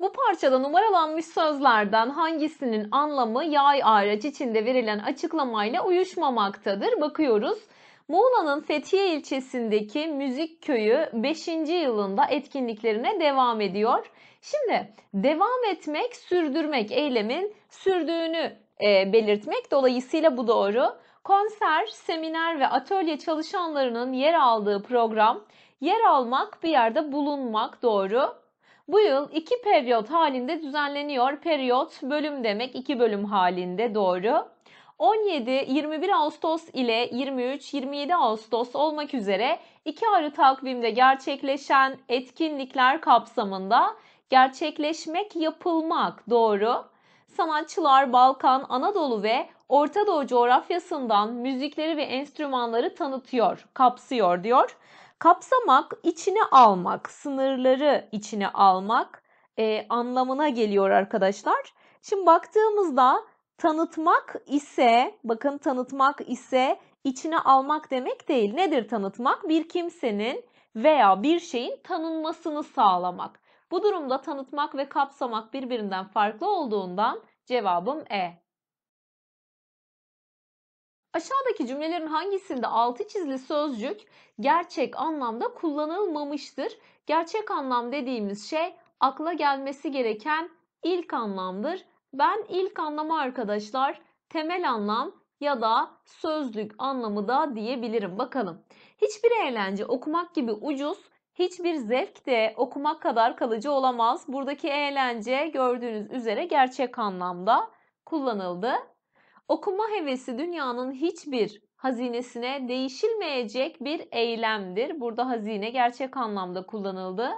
Bu parçada numaralanmış sözlerden hangisinin anlamı yay ağaç içinde verilen açıklamayla uyuşmamaktadır? Bakıyoruz. Muğla'nın Fethiye ilçesindeki müzik köyü 5. yılında etkinliklerine devam ediyor. Şimdi devam etmek, sürdürmek eylemin sürdüğünü e, belirtmek dolayısıyla bu doğru. Konser, seminer ve atölye çalışanlarının yer aldığı program, yer almak, bir yerde bulunmak doğru. Bu yıl iki periyot halinde düzenleniyor. Periyot bölüm demek iki bölüm halinde doğru. 17-21 Ağustos ile 23-27 Ağustos olmak üzere iki ayrı takvimde gerçekleşen etkinlikler kapsamında gerçekleşmek yapılmak doğru. Sanatçılar Balkan, Anadolu ve Orta Doğu coğrafyasından müzikleri ve enstrümanları tanıtıyor, kapsıyor diyor. Kapsamak, içine almak, sınırları içine almak e, anlamına geliyor arkadaşlar. Şimdi baktığımızda tanıtmak ise, bakın tanıtmak ise içine almak demek değil. Nedir tanıtmak? Bir kimsenin veya bir şeyin tanınmasını sağlamak. Bu durumda tanıtmak ve kapsamak birbirinden farklı olduğundan cevabım E. Aşağıdaki cümlelerin hangisinde altı çizili sözcük gerçek anlamda kullanılmamıştır? Gerçek anlam dediğimiz şey akla gelmesi gereken ilk anlamdır. Ben ilk anlamı arkadaşlar temel anlam ya da sözlük anlamı da diyebilirim. Bakalım. Hiçbir eğlence okumak gibi ucuz, hiçbir zevk de okumak kadar kalıcı olamaz. Buradaki eğlence gördüğünüz üzere gerçek anlamda kullanıldı. Okuma hevesi dünyanın hiçbir hazinesine değişilmeyecek bir eylemdir. Burada hazine gerçek anlamda kullanıldı.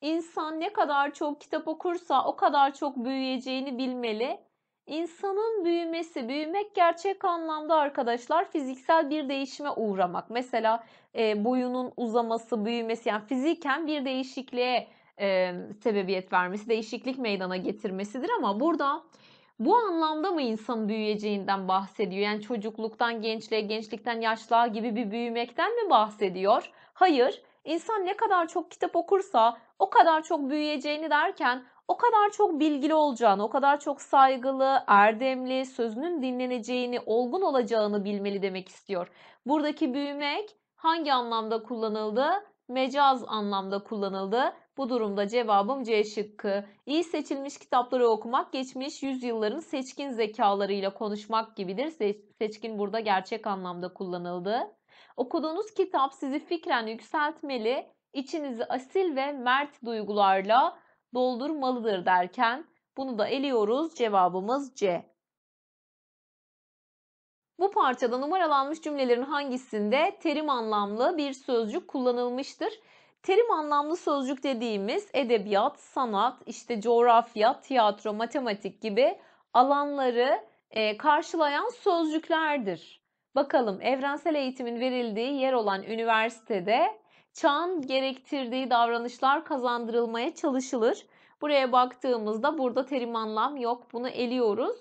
İnsan ne kadar çok kitap okursa o kadar çok büyüyeceğini bilmeli. İnsanın büyümesi, büyümek gerçek anlamda arkadaşlar fiziksel bir değişime uğramak. Mesela e, boyunun uzaması, büyümesi yani fiziken bir değişikliğe e, sebebiyet vermesi, değişiklik meydana getirmesidir ama burada bu anlamda mı insan büyüyeceğinden bahsediyor? Yani çocukluktan gençliğe, gençlikten yaşlığa gibi bir büyümekten mi bahsediyor? Hayır. İnsan ne kadar çok kitap okursa o kadar çok büyüyeceğini derken o kadar çok bilgili olacağını, o kadar çok saygılı, erdemli, sözünün dinleneceğini, olgun olacağını bilmeli demek istiyor. Buradaki büyümek hangi anlamda kullanıldı? Mecaz anlamda kullanıldı. Bu durumda cevabım C şıkkı. İyi seçilmiş kitapları okumak geçmiş yüzyılların seçkin zekalarıyla konuşmak gibidir. Se seçkin burada gerçek anlamda kullanıldı. Okuduğunuz kitap sizi fikren yükseltmeli, içinizi asil ve mert duygularla doldurmalıdır derken bunu da eliyoruz. Cevabımız C. Bu parçada numaralanmış cümlelerin hangisinde terim anlamlı bir sözcük kullanılmıştır? Terim anlamlı sözcük dediğimiz edebiyat, sanat, işte coğrafya, tiyatro, matematik gibi alanları e, karşılayan sözcüklerdir. Bakalım evrensel eğitimin verildiği yer olan üniversitede çağın gerektirdiği davranışlar kazandırılmaya çalışılır. Buraya baktığımızda burada terim anlam yok. Bunu eliyoruz.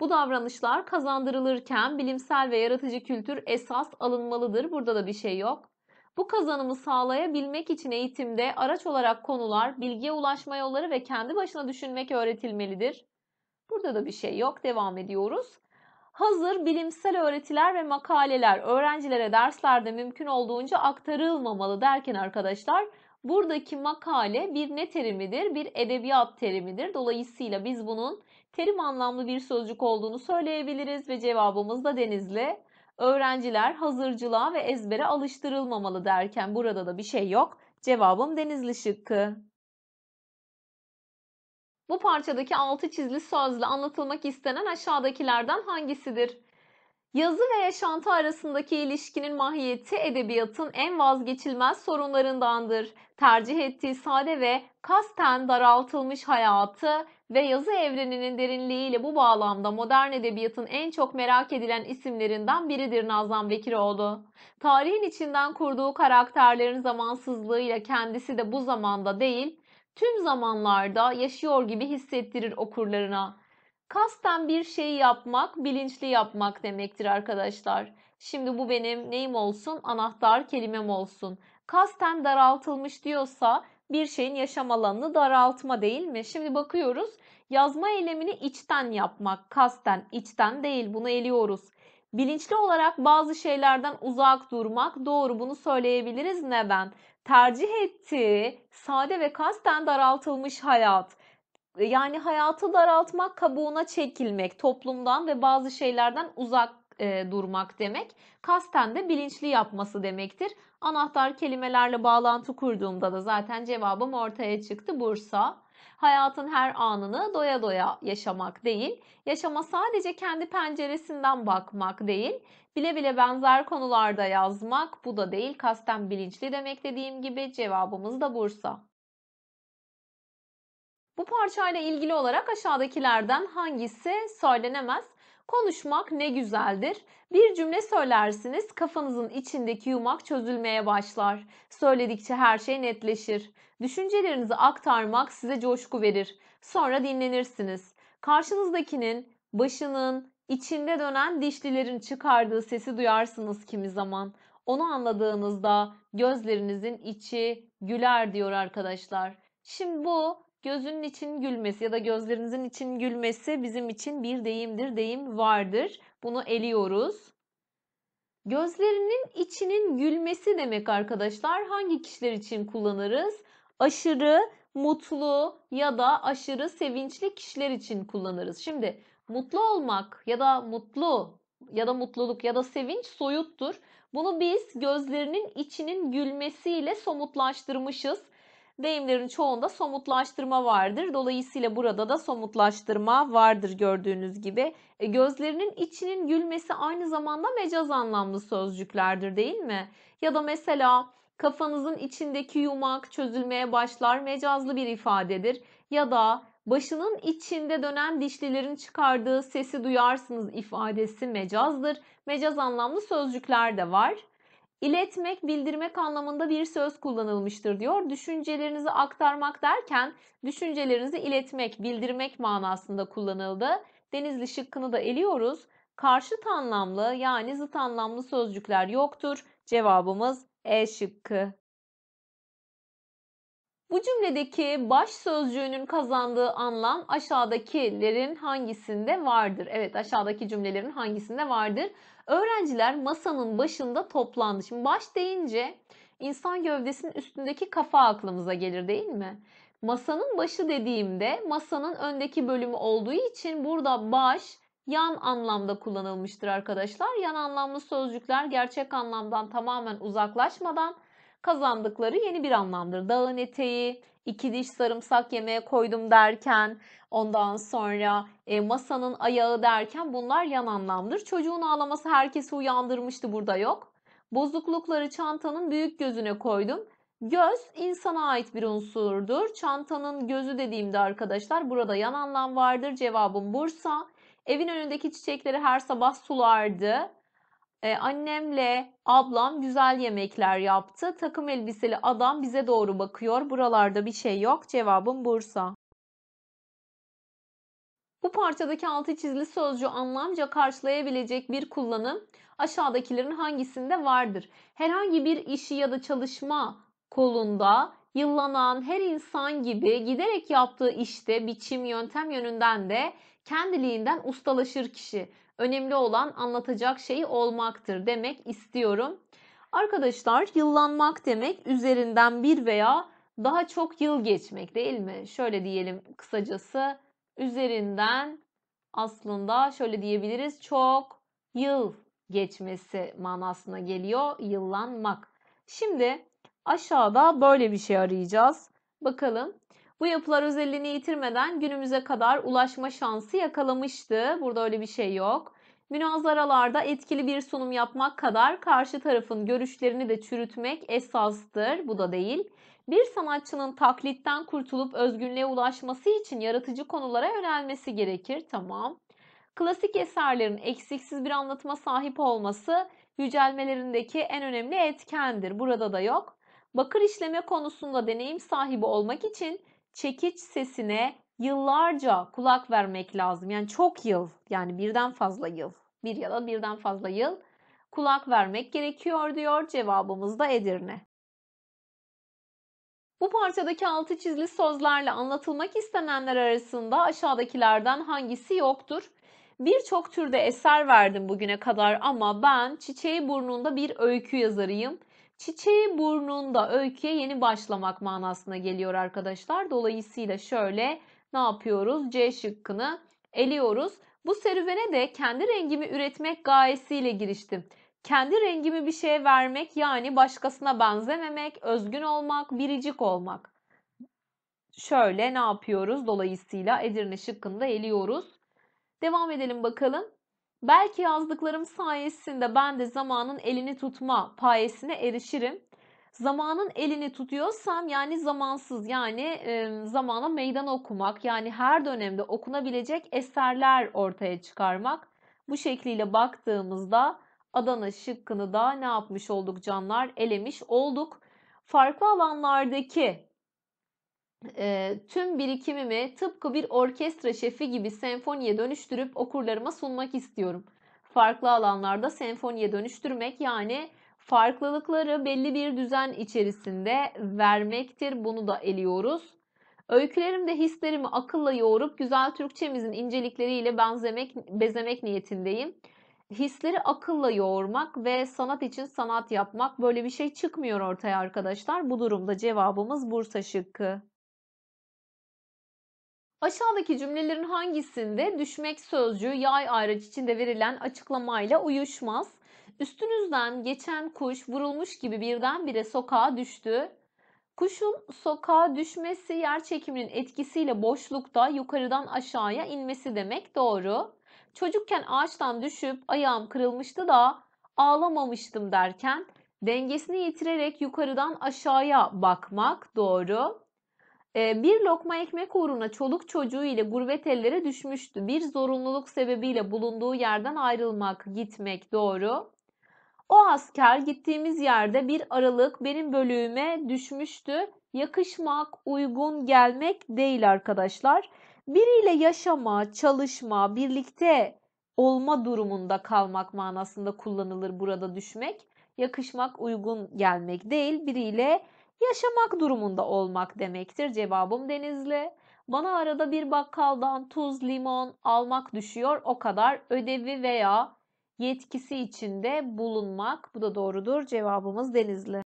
Bu davranışlar kazandırılırken bilimsel ve yaratıcı kültür esas alınmalıdır. Burada da bir şey yok. Bu kazanımı sağlayabilmek için eğitimde araç olarak konular, bilgiye ulaşma yolları ve kendi başına düşünmek öğretilmelidir. Burada da bir şey yok. Devam ediyoruz. Hazır bilimsel öğretiler ve makaleler öğrencilere derslerde mümkün olduğunca aktarılmamalı derken arkadaşlar buradaki makale bir ne terimidir? Bir edebiyat terimidir. Dolayısıyla biz bunun terim anlamlı bir sözcük olduğunu söyleyebiliriz ve cevabımız da denizli Öğrenciler hazırcılığa ve ezbere alıştırılmamalı derken burada da bir şey yok. Cevabım Denizli şıkkı. Bu parçadaki altı çizili sözle anlatılmak istenen aşağıdakilerden hangisidir? Yazı ve yaşantı arasındaki ilişkinin mahiyeti edebiyatın en vazgeçilmez sorunlarındandır. Tercih ettiği sade ve kasten daraltılmış hayatı ve yazı evreninin derinliğiyle bu bağlamda modern edebiyatın en çok merak edilen isimlerinden biridir Nazan Bekiroğlu. Tarihin içinden kurduğu karakterlerin zamansızlığıyla kendisi de bu zamanda değil, tüm zamanlarda yaşıyor gibi hissettirir okurlarına. Kasten bir şey yapmak, bilinçli yapmak demektir arkadaşlar. Şimdi bu benim neyim olsun? Anahtar kelimem olsun. Kasten daraltılmış diyorsa bir şeyin yaşam alanını daraltma değil mi? Şimdi bakıyoruz yazma eylemini içten yapmak, kasten, içten değil bunu eliyoruz. Bilinçli olarak bazı şeylerden uzak durmak doğru bunu söyleyebiliriz. Neden? Tercih ettiği sade ve kasten daraltılmış hayat. E, yani hayatı daraltmak, kabuğuna çekilmek, toplumdan ve bazı şeylerden uzak e, durmak demek. Kasten de bilinçli yapması demektir. Anahtar kelimelerle bağlantı kurduğumda da zaten cevabım ortaya çıktı. Bursa hayatın her anını doya doya yaşamak değil, yaşama sadece kendi penceresinden bakmak değil, bile bile benzer konularda yazmak bu da değil, kasten bilinçli demek dediğim gibi cevabımız da Bursa. Bu parçayla ilgili olarak aşağıdakilerden hangisi söylenemez? Konuşmak ne güzeldir. Bir cümle söylersiniz kafanızın içindeki yumak çözülmeye başlar. Söyledikçe her şey netleşir. Düşüncelerinizi aktarmak size coşku verir. Sonra dinlenirsiniz. Karşınızdakinin, başının, içinde dönen dişlilerin çıkardığı sesi duyarsınız kimi zaman. Onu anladığınızda gözlerinizin içi güler diyor arkadaşlar. Şimdi bu Gözünün için gülmesi ya da gözlerinizin için gülmesi bizim için bir deyimdir, deyim vardır. Bunu eliyoruz. Gözlerinin içinin gülmesi demek arkadaşlar hangi kişiler için kullanırız? Aşırı mutlu ya da aşırı sevinçli kişiler için kullanırız. Şimdi mutlu olmak ya da mutlu ya da mutluluk ya da sevinç soyuttur. Bunu biz gözlerinin içinin gülmesiyle somutlaştırmışız. Deyimlerin çoğunda somutlaştırma vardır. Dolayısıyla burada da somutlaştırma vardır gördüğünüz gibi. E, gözlerinin içinin gülmesi aynı zamanda mecaz anlamlı sözcüklerdir değil mi? Ya da mesela kafanızın içindeki yumak çözülmeye başlar mecazlı bir ifadedir. Ya da başının içinde dönen dişlilerin çıkardığı sesi duyarsınız ifadesi mecazdır. Mecaz anlamlı sözcükler de var. İletmek, bildirmek anlamında bir söz kullanılmıştır diyor. Düşüncelerinizi aktarmak derken düşüncelerinizi iletmek, bildirmek manasında kullanıldı. Denizli şıkkını da eliyoruz. Karşıt anlamlı yani zıt anlamlı sözcükler yoktur. Cevabımız E şıkkı. Bu cümledeki baş sözcüğünün kazandığı anlam aşağıdakilerin hangisinde vardır? Evet aşağıdaki cümlelerin hangisinde vardır? Öğrenciler masanın başında toplandı. Şimdi baş deyince insan gövdesinin üstündeki kafa aklımıza gelir değil mi? Masanın başı dediğimde masanın öndeki bölümü olduğu için burada baş yan anlamda kullanılmıştır arkadaşlar. Yan anlamlı sözcükler gerçek anlamdan tamamen uzaklaşmadan kazandıkları yeni bir anlamdır. Dağın eteği, iki diş sarımsak yemeğe koydum derken, ondan sonra e, masanın ayağı derken bunlar yan anlamdır. Çocuğun ağlaması herkesi uyandırmıştı burada yok. Bozuklukları çantanın büyük gözüne koydum. Göz insana ait bir unsurdur. Çantanın gözü dediğimde arkadaşlar burada yan anlam vardır. Cevabım Bursa. Evin önündeki çiçekleri her sabah sulardı e, annemle ablam güzel yemekler yaptı. Takım elbiseli adam bize doğru bakıyor. Buralarda bir şey yok. Cevabım Bursa. Bu parçadaki altı çizili sözcü anlamca karşılayabilecek bir kullanım aşağıdakilerin hangisinde vardır? Herhangi bir işi ya da çalışma kolunda yıllanan her insan gibi giderek yaptığı işte biçim yöntem yönünden de kendiliğinden ustalaşır kişi. Önemli olan anlatacak şey olmaktır demek istiyorum. Arkadaşlar yıllanmak demek üzerinden bir veya daha çok yıl geçmek değil mi? Şöyle diyelim kısacası üzerinden aslında şöyle diyebiliriz çok yıl geçmesi manasına geliyor yıllanmak. Şimdi aşağıda böyle bir şey arayacağız. Bakalım bu yapılar özelliğini yitirmeden günümüze kadar ulaşma şansı yakalamıştı. Burada öyle bir şey yok. Münazaralarda etkili bir sunum yapmak kadar karşı tarafın görüşlerini de çürütmek esastır. Bu da değil. Bir sanatçının taklitten kurtulup özgünlüğe ulaşması için yaratıcı konulara yönelmesi gerekir. Tamam. Klasik eserlerin eksiksiz bir anlatıma sahip olması yücelmelerindeki en önemli etkendir. Burada da yok. Bakır işleme konusunda deneyim sahibi olmak için çekiç sesine yıllarca kulak vermek lazım. Yani çok yıl yani birden fazla yıl bir ya da birden fazla yıl kulak vermek gerekiyor diyor cevabımız da Edirne. Bu parçadaki altı çizili sözlerle anlatılmak istenenler arasında aşağıdakilerden hangisi yoktur? Birçok türde eser verdim bugüne kadar ama ben çiçeği burnunda bir öykü yazarıyım. Çiçeği burnunda öyküye yeni başlamak manasına geliyor arkadaşlar. Dolayısıyla şöyle ne yapıyoruz? C şıkkını eliyoruz. Bu serüvene de kendi rengimi üretmek gayesiyle giriştim. Kendi rengimi bir şeye vermek yani başkasına benzememek, özgün olmak, biricik olmak. Şöyle ne yapıyoruz? Dolayısıyla Edirne şıkkını da eliyoruz. Devam edelim bakalım. Belki yazdıklarım sayesinde ben de zamanın elini tutma payesine erişirim. Zamanın elini tutuyorsam yani zamansız yani e, zamana meydan okumak yani her dönemde okunabilecek eserler ortaya çıkarmak. Bu şekliyle baktığımızda Adana şıkkını da ne yapmış olduk canlar? Elemiş olduk. Farklı alanlardaki e, tüm birikimimi tıpkı bir orkestra şefi gibi senfoniye dönüştürüp okurlarıma sunmak istiyorum. Farklı alanlarda senfoniye dönüştürmek yani farklılıkları belli bir düzen içerisinde vermektir. Bunu da eliyoruz. Öykülerimde hislerimi akılla yoğurup güzel Türkçemizin incelikleriyle benzemek, bezemek niyetindeyim. Hisleri akılla yoğurmak ve sanat için sanat yapmak böyle bir şey çıkmıyor ortaya arkadaşlar. Bu durumda cevabımız Bursa şıkkı. Aşağıdaki cümlelerin hangisinde düşmek sözcüğü yay ayracı içinde verilen açıklamayla uyuşmaz? Üstünüzden geçen kuş vurulmuş gibi birdenbire sokağa düştü. Kuşun sokağa düşmesi yer çekiminin etkisiyle boşlukta yukarıdan aşağıya inmesi demek doğru. Çocukken ağaçtan düşüp ayağım kırılmıştı da ağlamamıştım derken dengesini yitirerek yukarıdan aşağıya bakmak doğru. Ee, bir lokma ekmek uğruna çoluk çocuğu ile gurbet ellere düşmüştü. Bir zorunluluk sebebiyle bulunduğu yerden ayrılmak, gitmek doğru. O asker gittiğimiz yerde bir aralık benim bölüğüme düşmüştü. Yakışmak, uygun gelmek değil arkadaşlar. Biriyle yaşama, çalışma, birlikte olma durumunda kalmak manasında kullanılır burada düşmek. Yakışmak, uygun gelmek değil. Biriyle yaşamak durumunda olmak demektir. Cevabım Denizli. Bana arada bir bakkaldan tuz, limon almak düşüyor. O kadar ödevi veya yetkisi içinde bulunmak. Bu da doğrudur. Cevabımız Denizli.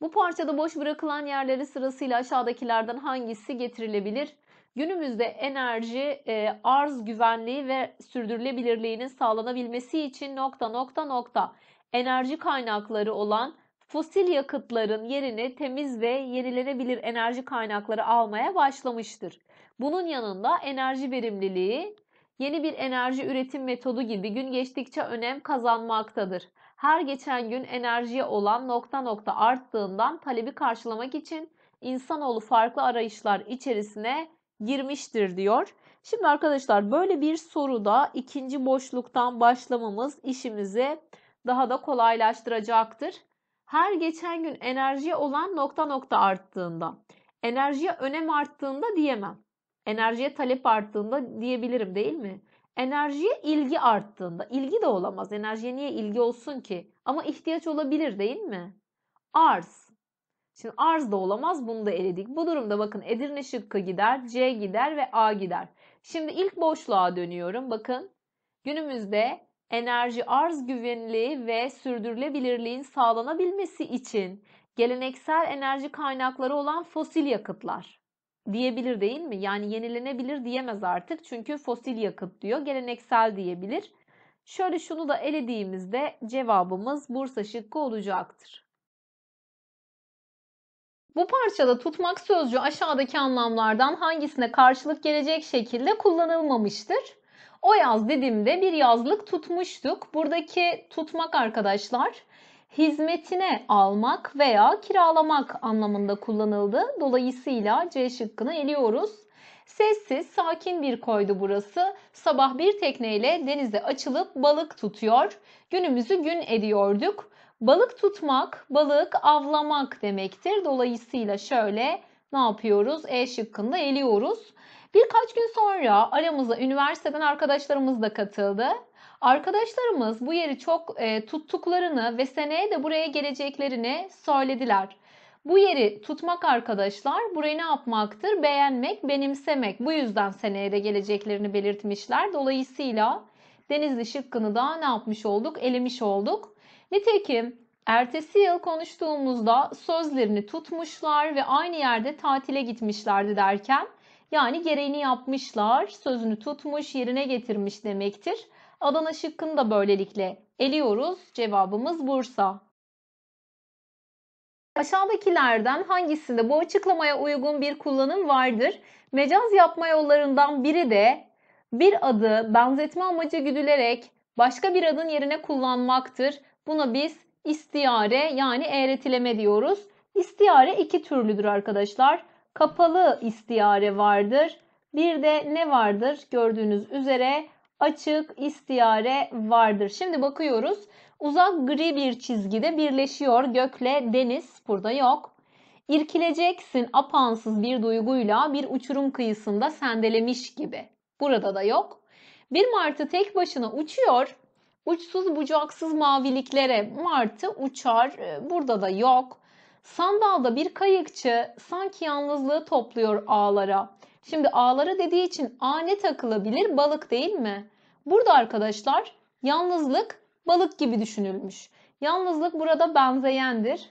Bu parçada boş bırakılan yerleri sırasıyla aşağıdakilerden hangisi getirilebilir? Günümüzde enerji, e, arz güvenliği ve sürdürülebilirliğinin sağlanabilmesi için nokta nokta nokta enerji kaynakları olan fosil yakıtların yerini temiz ve yenilenebilir enerji kaynakları almaya başlamıştır. Bunun yanında enerji verimliliği yeni bir enerji üretim metodu gibi gün geçtikçe önem kazanmaktadır. Her geçen gün enerjiye olan nokta nokta arttığından talebi karşılamak için insanoğlu farklı arayışlar içerisine girmiştir diyor. Şimdi arkadaşlar böyle bir soruda ikinci boşluktan başlamamız işimizi daha da kolaylaştıracaktır her geçen gün enerjiye olan nokta nokta arttığında, enerjiye önem arttığında diyemem. Enerjiye talep arttığında diyebilirim değil mi? Enerjiye ilgi arttığında, ilgi de olamaz. Enerjiye niye ilgi olsun ki? Ama ihtiyaç olabilir değil mi? Arz. Şimdi arz da olamaz bunu da eledik. Bu durumda bakın Edirne şıkkı gider, C gider ve A gider. Şimdi ilk boşluğa dönüyorum. Bakın günümüzde enerji arz güvenliği ve sürdürülebilirliğin sağlanabilmesi için geleneksel enerji kaynakları olan fosil yakıtlar diyebilir değil mi? Yani yenilenebilir diyemez artık çünkü fosil yakıt diyor, geleneksel diyebilir. Şöyle şunu da elediğimizde cevabımız Bursa şıkkı olacaktır. Bu parçada tutmak sözcüğü aşağıdaki anlamlardan hangisine karşılık gelecek şekilde kullanılmamıştır? O yaz dediğimde bir yazlık tutmuştuk. Buradaki tutmak arkadaşlar hizmetine almak veya kiralamak anlamında kullanıldı. Dolayısıyla C şıkkını eliyoruz. Sessiz, sakin bir koydu burası. Sabah bir tekneyle denize açılıp balık tutuyor. Günümüzü gün ediyorduk. Balık tutmak, balık avlamak demektir. Dolayısıyla şöyle ne yapıyoruz? E şıkkında eliyoruz. Birkaç gün sonra aramıza üniversiteden arkadaşlarımız da katıldı. Arkadaşlarımız bu yeri çok e, tuttuklarını ve seneye de buraya geleceklerini söylediler. Bu yeri tutmak arkadaşlar burayı ne yapmaktır? Beğenmek, benimsemek. Bu yüzden seneye de geleceklerini belirtmişler. Dolayısıyla Denizli şıkkını da ne yapmış olduk? Elemiş olduk. Nitekim ertesi yıl konuştuğumuzda sözlerini tutmuşlar ve aynı yerde tatile gitmişlerdi derken yani gereğini yapmışlar, sözünü tutmuş, yerine getirmiş demektir. Adana şıkkını da böylelikle eliyoruz. Cevabımız Bursa. Aşağıdakilerden hangisinde bu açıklamaya uygun bir kullanım vardır? Mecaz yapma yollarından biri de bir adı benzetme amacı güdülerek başka bir adın yerine kullanmaktır. Buna biz istiare, yani eğretileme diyoruz. İstiare iki türlüdür arkadaşlar kapalı istiyare vardır. Bir de ne vardır? Gördüğünüz üzere açık istiyare vardır. Şimdi bakıyoruz. Uzak gri bir çizgide birleşiyor gökle deniz. Burada yok. İrkileceksin apansız bir duyguyla bir uçurum kıyısında sendelemiş gibi. Burada da yok. Bir Martı tek başına uçuyor. Uçsuz bucaksız maviliklere Martı uçar. Ee, burada da yok. Sandalda bir kayıkçı sanki yalnızlığı topluyor ağlara. Şimdi ağlara dediği için a ne takılabilir balık değil mi? Burada arkadaşlar yalnızlık balık gibi düşünülmüş. Yalnızlık burada benzeyendir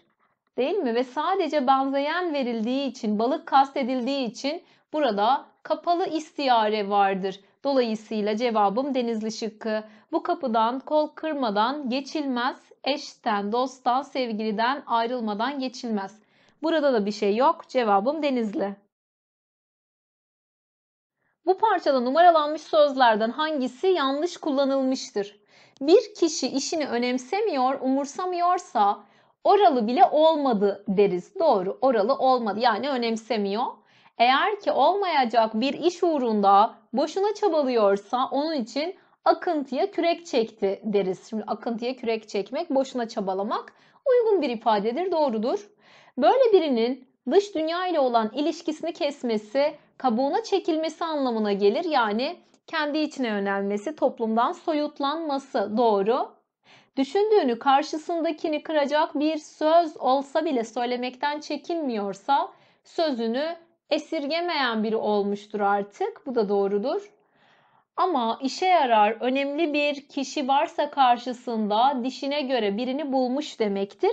değil mi? Ve sadece benzeyen verildiği için balık kastedildiği için burada kapalı istiyare vardır. Dolayısıyla cevabım denizli şıkkı. Bu kapıdan kol kırmadan geçilmez, eşten, dosttan, sevgiliden ayrılmadan geçilmez. Burada da bir şey yok. Cevabım denizli. Bu parçada numaralanmış sözlerden hangisi yanlış kullanılmıştır? Bir kişi işini önemsemiyor, umursamıyorsa oralı bile olmadı deriz. Doğru, oralı olmadı yani önemsemiyor eğer ki olmayacak bir iş uğrunda boşuna çabalıyorsa onun için akıntıya kürek çekti deriz. Şimdi akıntıya kürek çekmek, boşuna çabalamak uygun bir ifadedir, doğrudur. Böyle birinin dış dünya ile olan ilişkisini kesmesi, kabuğuna çekilmesi anlamına gelir. Yani kendi içine yönelmesi, toplumdan soyutlanması doğru. Düşündüğünü karşısındakini kıracak bir söz olsa bile söylemekten çekinmiyorsa sözünü esirgemeyen biri olmuştur artık. Bu da doğrudur. Ama işe yarar önemli bir kişi varsa karşısında dişine göre birini bulmuş demektir.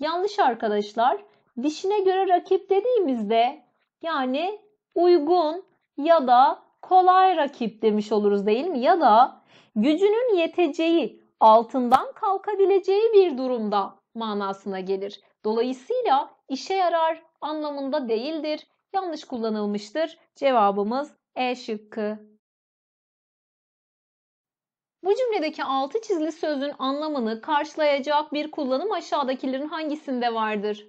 Yanlış arkadaşlar. Dişine göre rakip dediğimizde yani uygun ya da kolay rakip demiş oluruz değil mi? Ya da gücünün yeteceği, altından kalkabileceği bir durumda manasına gelir. Dolayısıyla işe yarar anlamında değildir yanlış kullanılmıştır. Cevabımız E şıkkı. Bu cümledeki altı çizili sözün anlamını karşılayacak bir kullanım aşağıdakilerin hangisinde vardır?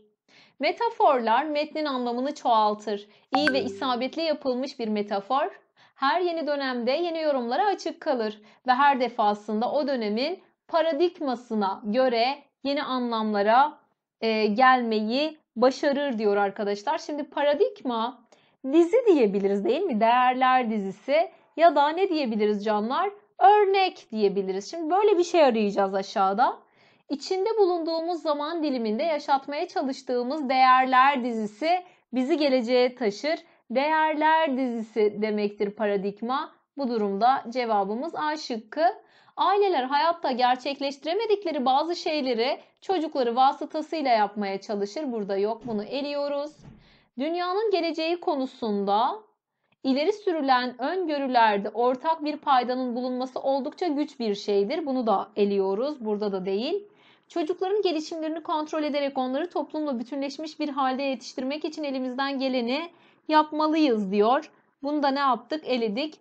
Metaforlar metnin anlamını çoğaltır. İyi ve isabetli yapılmış bir metafor her yeni dönemde yeni yorumlara açık kalır ve her defasında o dönemin paradigmasına göre yeni anlamlara e, gelmeyi başarır diyor arkadaşlar. Şimdi paradigma dizi diyebiliriz değil mi? Değerler dizisi ya da ne diyebiliriz canlar? Örnek diyebiliriz. Şimdi böyle bir şey arayacağız aşağıda. İçinde bulunduğumuz zaman diliminde yaşatmaya çalıştığımız değerler dizisi bizi geleceğe taşır. Değerler dizisi demektir paradigma. Bu durumda cevabımız A şıkkı aileler hayatta gerçekleştiremedikleri bazı şeyleri çocukları vasıtasıyla yapmaya çalışır. Burada yok bunu eliyoruz. Dünyanın geleceği konusunda ileri sürülen öngörülerde ortak bir paydanın bulunması oldukça güç bir şeydir. Bunu da eliyoruz. Burada da değil. Çocukların gelişimlerini kontrol ederek onları toplumla bütünleşmiş bir halde yetiştirmek için elimizden geleni yapmalıyız diyor. Bunu da ne yaptık? Eledik.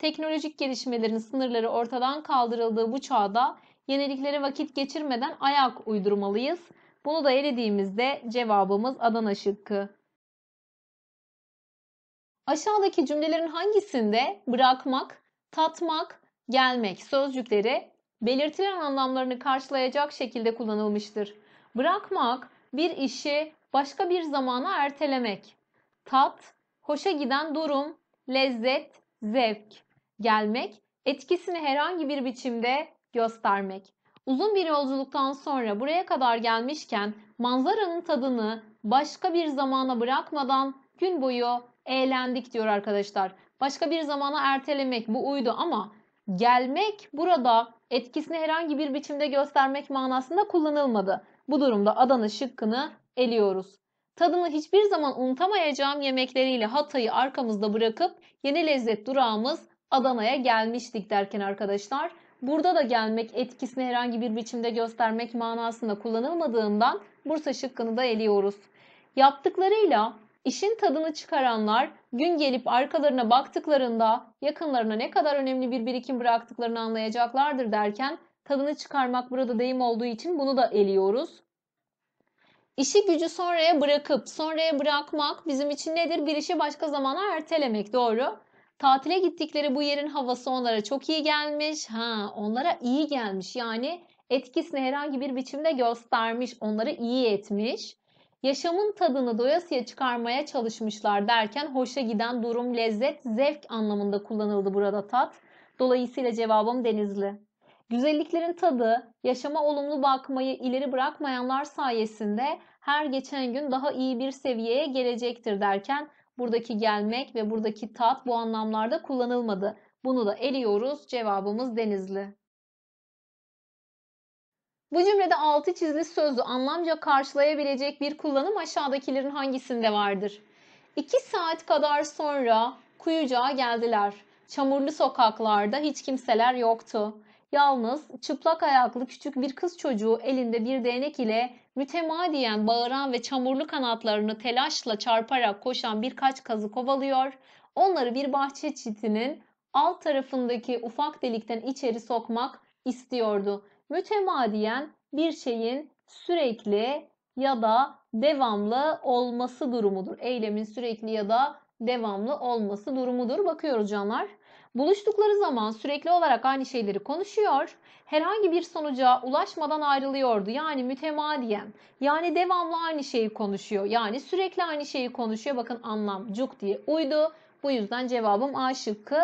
Teknolojik gelişmelerin sınırları ortadan kaldırıldığı bu çağda yeniliklere vakit geçirmeden ayak uydurmalıyız. Bunu da elediğimizde cevabımız Adana şıkkı. Aşağıdaki cümlelerin hangisinde bırakmak, tatmak, gelmek sözcükleri belirtilen anlamlarını karşılayacak şekilde kullanılmıştır? Bırakmak, bir işi başka bir zamana ertelemek. Tat, hoşa giden durum, lezzet, zevk gelmek, etkisini herhangi bir biçimde göstermek. Uzun bir yolculuktan sonra buraya kadar gelmişken manzaranın tadını başka bir zamana bırakmadan gün boyu eğlendik diyor arkadaşlar. Başka bir zamana ertelemek bu uydu ama gelmek burada etkisini herhangi bir biçimde göstermek manasında kullanılmadı. Bu durumda Adana şıkkını eliyoruz. Tadını hiçbir zaman unutamayacağım yemekleriyle Hatay'ı arkamızda bırakıp yeni lezzet durağımız Adana'ya gelmiştik derken arkadaşlar burada da gelmek etkisini herhangi bir biçimde göstermek manasında kullanılmadığından Bursa şıkkını da eliyoruz. Yaptıklarıyla işin tadını çıkaranlar gün gelip arkalarına baktıklarında yakınlarına ne kadar önemli bir birikim bıraktıklarını anlayacaklardır derken tadını çıkarmak burada deyim olduğu için bunu da eliyoruz. İşi gücü sonraya bırakıp sonraya bırakmak bizim için nedir? Bir işi başka zamana ertelemek doğru. Tatile gittikleri bu yerin havası onlara çok iyi gelmiş. Ha, onlara iyi gelmiş. Yani etkisini herhangi bir biçimde göstermiş, onları iyi etmiş. Yaşamın tadını doyasıya çıkarmaya çalışmışlar derken hoşa giden durum, lezzet, zevk anlamında kullanıldı burada tat. Dolayısıyla cevabım Denizli. Güzelliklerin tadı, yaşama olumlu bakmayı ileri bırakmayanlar sayesinde her geçen gün daha iyi bir seviyeye gelecektir derken Buradaki gelmek ve buradaki tat bu anlamlarda kullanılmadı. Bunu da eliyoruz. Cevabımız Denizli. Bu cümlede altı çizili sözü anlamca karşılayabilecek bir kullanım aşağıdakilerin hangisinde vardır? İki saat kadar sonra kuyucağa geldiler. Çamurlu sokaklarda hiç kimseler yoktu. Yalnız çıplak ayaklı küçük bir kız çocuğu elinde bir değnek ile mütemadiyen bağıran ve çamurlu kanatlarını telaşla çarparak koşan birkaç kazı kovalıyor. Onları bir bahçe çitinin alt tarafındaki ufak delikten içeri sokmak istiyordu. Mütemadiyen bir şeyin sürekli ya da devamlı olması durumudur. Eylemin sürekli ya da devamlı olması durumudur. Bakıyoruz canlar. Buluştukları zaman sürekli olarak aynı şeyleri konuşuyor herhangi bir sonuca ulaşmadan ayrılıyordu. Yani mütemadiyen. Yani devamlı aynı şeyi konuşuyor. Yani sürekli aynı şeyi konuşuyor. Bakın anlam cuk diye uydu. Bu yüzden cevabım A şıkkı.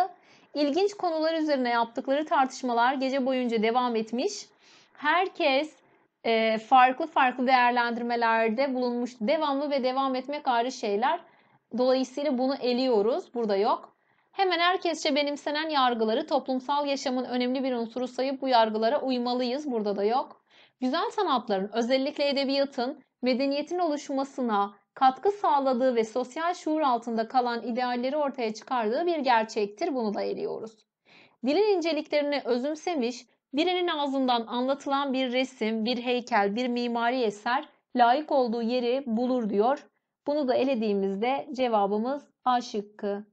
İlginç konular üzerine yaptıkları tartışmalar gece boyunca devam etmiş. Herkes e, farklı farklı değerlendirmelerde bulunmuş. Devamlı ve devam etmek ayrı şeyler. Dolayısıyla bunu eliyoruz. Burada yok. Hemen herkesçe benimsenen yargıları toplumsal yaşamın önemli bir unsuru sayıp bu yargılara uymalıyız. Burada da yok. Güzel sanatların özellikle edebiyatın medeniyetin oluşmasına katkı sağladığı ve sosyal şuur altında kalan idealleri ortaya çıkardığı bir gerçektir. Bunu da eliyoruz. Dilin inceliklerini özümsemiş, birinin ağzından anlatılan bir resim, bir heykel, bir mimari eser layık olduğu yeri bulur diyor. Bunu da elediğimizde cevabımız A şıkkı.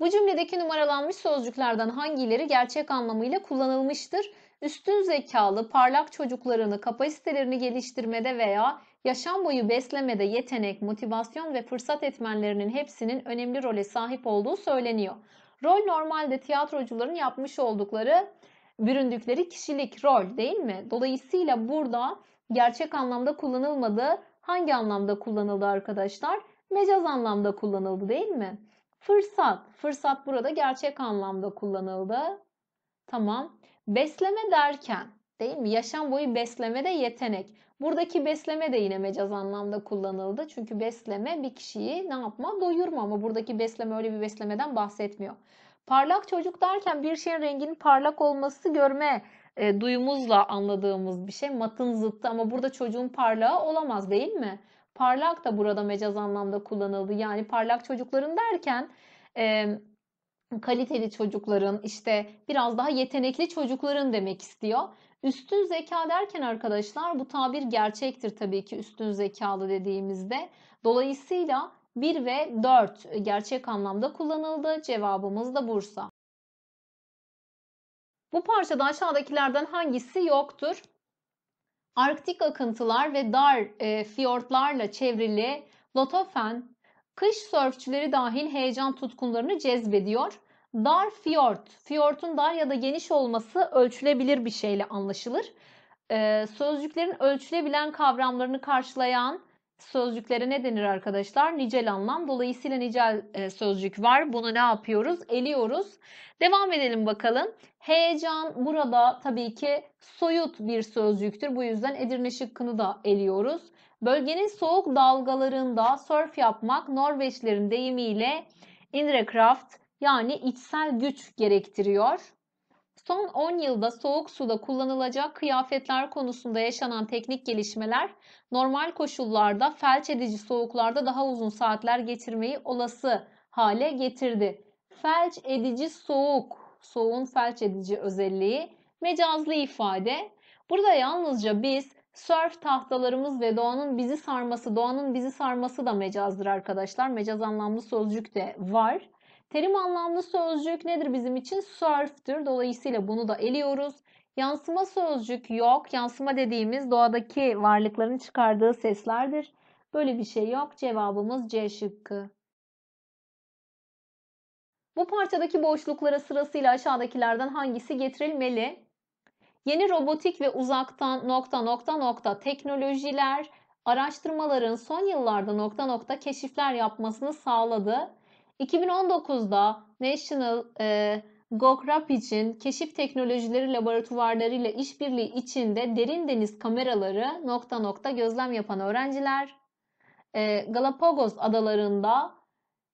Bu cümledeki numaralanmış sözcüklerden hangileri gerçek anlamıyla kullanılmıştır? Üstün zekalı, parlak çocuklarını, kapasitelerini geliştirmede veya yaşam boyu beslemede yetenek, motivasyon ve fırsat etmenlerinin hepsinin önemli role sahip olduğu söyleniyor. Rol normalde tiyatrocuların yapmış oldukları, büründükleri kişilik rol değil mi? Dolayısıyla burada gerçek anlamda kullanılmadı. Hangi anlamda kullanıldı arkadaşlar? Mecaz anlamda kullanıldı değil mi? Fırsat. Fırsat burada gerçek anlamda kullanıldı. Tamam. Besleme derken değil mi? Yaşam boyu besleme de yetenek. Buradaki besleme de yine mecaz anlamda kullanıldı. Çünkü besleme bir kişiyi ne yapma? Doyurma ama buradaki besleme öyle bir beslemeden bahsetmiyor. Parlak çocuk derken bir şeyin renginin parlak olması görme e, duyumuzla anladığımız bir şey. Matın zıttı ama burada çocuğun parlağı olamaz değil mi? parlak da burada mecaz anlamda kullanıldı. Yani parlak çocukların derken e, kaliteli çocukların işte biraz daha yetenekli çocukların demek istiyor. Üstün zeka derken arkadaşlar bu tabir gerçektir tabii ki üstün zekalı dediğimizde. Dolayısıyla 1 ve 4 gerçek anlamda kullanıldı. Cevabımız da Bursa. Bu parçada aşağıdakilerden hangisi yoktur? Arktik akıntılar ve dar e, fiyortlarla çevrili Lotofen, kış sörfçüleri dahil heyecan tutkunlarını cezbediyor. Dar fiyort, fiyortun dar ya da geniş olması ölçülebilir bir şeyle anlaşılır. Ee, sözcüklerin ölçülebilen kavramlarını karşılayan Sözcükleri ne denir arkadaşlar? Nicel anlam. Dolayısıyla nicel e, sözcük var. Bunu ne yapıyoruz? Eliyoruz. Devam edelim bakalım. Heyecan burada tabii ki soyut bir sözcüktür. Bu yüzden Edirne şıkkını da eliyoruz. Bölgenin soğuk dalgalarında surf yapmak Norveçlerin deyimiyle Indrekraft yani içsel güç gerektiriyor. Son 10 yılda soğuk suda kullanılacak kıyafetler konusunda yaşanan teknik gelişmeler normal koşullarda felç edici soğuklarda daha uzun saatler geçirmeyi olası hale getirdi. Felç edici soğuk, soğun felç edici özelliği mecazlı ifade. Burada yalnızca biz surf tahtalarımız ve doğanın bizi sarması, doğanın bizi sarması da mecazdır arkadaşlar. Mecaz anlamlı sözcük de var. Terim anlamlı sözcük nedir bizim için? Surf'tür. Dolayısıyla bunu da eliyoruz. Yansıma sözcük yok. Yansıma dediğimiz doğadaki varlıkların çıkardığı seslerdir. Böyle bir şey yok. Cevabımız C şıkkı. Bu parçadaki boşluklara sırasıyla aşağıdakilerden hangisi getirilmeli? Yeni robotik ve uzaktan nokta nokta nokta teknolojiler araştırmaların son yıllarda nokta nokta keşifler yapmasını sağladı. 2019'da National e, GOKRAP için keşif teknolojileri laboratuvarları ile işbirliği içinde derin deniz kameraları nokta nokta gözlem yapan öğrenciler e, Galapagos adalarında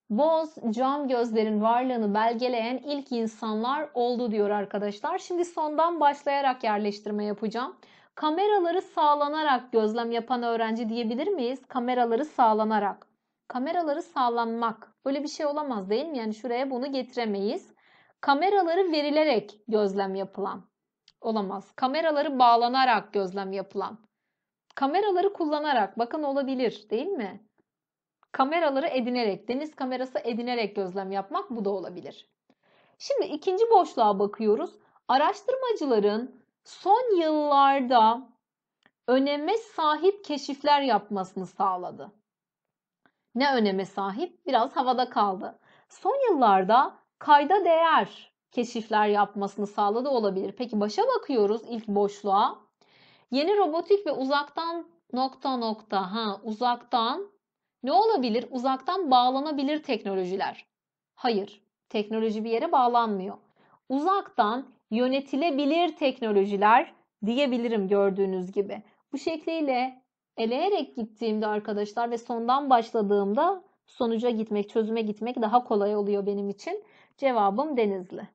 boz cam gözlerin varlığını belgeleyen ilk insanlar oldu diyor arkadaşlar. Şimdi sondan başlayarak yerleştirme yapacağım. Kameraları sağlanarak gözlem yapan öğrenci diyebilir miyiz? Kameraları sağlanarak. Kameraları sağlanmak. Böyle bir şey olamaz değil mi? Yani şuraya bunu getiremeyiz. Kameraları verilerek gözlem yapılan. Olamaz. Kameraları bağlanarak gözlem yapılan. Kameraları kullanarak bakın olabilir değil mi? Kameraları edinerek, deniz kamerası edinerek gözlem yapmak bu da olabilir. Şimdi ikinci boşluğa bakıyoruz. Araştırmacıların son yıllarda öneme sahip keşifler yapmasını sağladı ne öneme sahip biraz havada kaldı. Son yıllarda kayda değer keşifler yapmasını sağladı olabilir. Peki başa bakıyoruz ilk boşluğa. Yeni robotik ve uzaktan nokta nokta ha uzaktan ne olabilir? Uzaktan bağlanabilir teknolojiler. Hayır, teknoloji bir yere bağlanmıyor. Uzaktan yönetilebilir teknolojiler diyebilirim gördüğünüz gibi. Bu şekliyle eleyerek gittiğimde arkadaşlar ve sondan başladığımda sonuca gitmek, çözüme gitmek daha kolay oluyor benim için. Cevabım Denizli.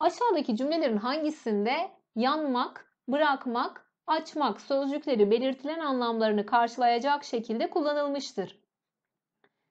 Aşağıdaki cümlelerin hangisinde yanmak, bırakmak, açmak sözcükleri belirtilen anlamlarını karşılayacak şekilde kullanılmıştır?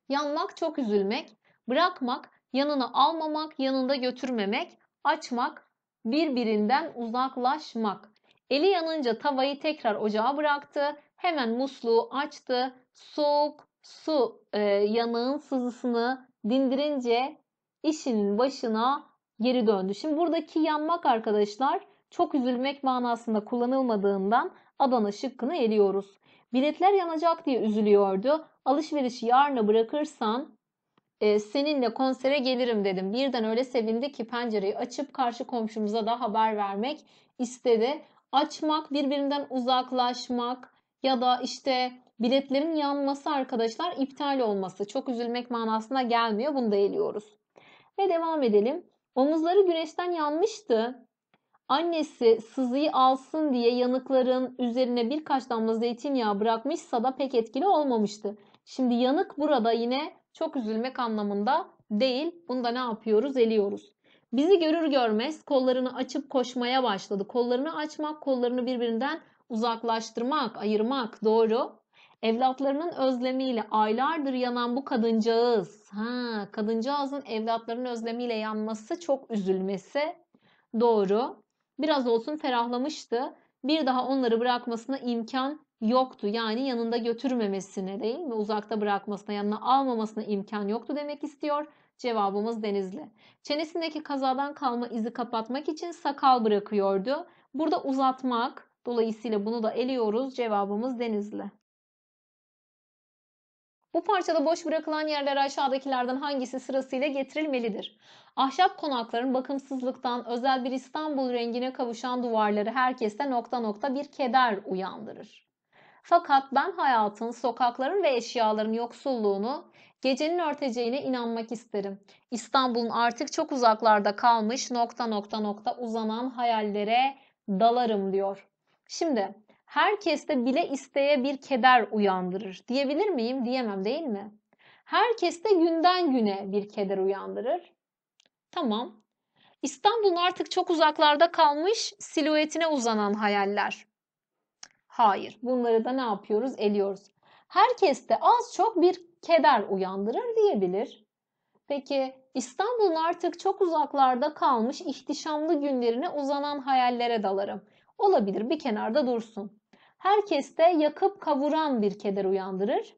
Yanmak çok üzülmek, bırakmak yanına almamak, yanında götürmemek, açmak, birbirinden uzaklaşmak. Eli yanınca tavayı tekrar ocağa bıraktı. Hemen musluğu açtı. Soğuk su e, yanağın sızısını dindirince işinin başına geri döndü. Şimdi buradaki yanmak arkadaşlar çok üzülmek manasında kullanılmadığından Adana şıkkını eliyoruz. Biletler yanacak diye üzülüyordu. Alışverişi yarına bırakırsan e, seninle konsere gelirim dedim. Birden öyle sevindi ki pencereyi açıp karşı komşumuza da haber vermek istedi açmak, birbirinden uzaklaşmak ya da işte biletlerin yanması arkadaşlar iptal olması. Çok üzülmek manasına gelmiyor. Bunu da eliyoruz. Ve devam edelim. Omuzları güneşten yanmıştı. Annesi sızıyı alsın diye yanıkların üzerine birkaç damla zeytinyağı bırakmışsa da pek etkili olmamıştı. Şimdi yanık burada yine çok üzülmek anlamında değil. Bunu da ne yapıyoruz? Eliyoruz. Bizi görür görmez kollarını açıp koşmaya başladı. Kollarını açmak, kollarını birbirinden uzaklaştırmak, ayırmak doğru. Evlatlarının özlemiyle aylardır yanan bu kadıncağız. Ha, kadıncağızın evlatlarının özlemiyle yanması, çok üzülmesi doğru. Biraz olsun ferahlamıştı. Bir daha onları bırakmasına imkan yoktu. Yani yanında götürmemesine değil mi? Uzakta bırakmasına, yanına almamasına imkan yoktu demek istiyor. Cevabımız Denizli. Çenesindeki kazadan kalma izi kapatmak için sakal bırakıyordu. Burada uzatmak. Dolayısıyla bunu da eliyoruz. Cevabımız Denizli. Bu parçada boş bırakılan yerler aşağıdakilerden hangisi sırasıyla getirilmelidir? Ahşap konakların bakımsızlıktan özel bir İstanbul rengine kavuşan duvarları herkeste nokta nokta bir keder uyandırır. Fakat ben hayatın, sokakların ve eşyaların yoksulluğunu Gecenin örteceğine inanmak isterim. İstanbul'un artık çok uzaklarda kalmış nokta nokta nokta uzanan hayallere dalarım diyor. Şimdi herkeste bile isteye bir keder uyandırır. Diyebilir miyim? Diyemem değil mi? Herkeste günden güne bir keder uyandırır. Tamam. İstanbul'un artık çok uzaklarda kalmış siluetine uzanan hayaller. Hayır. Bunları da ne yapıyoruz? Eliyoruz. Herkeste az çok bir keder uyandırır diyebilir. Peki İstanbul'un artık çok uzaklarda kalmış ihtişamlı günlerine uzanan hayallere dalarım. Olabilir bir kenarda dursun. Herkeste yakıp kavuran bir keder uyandırır.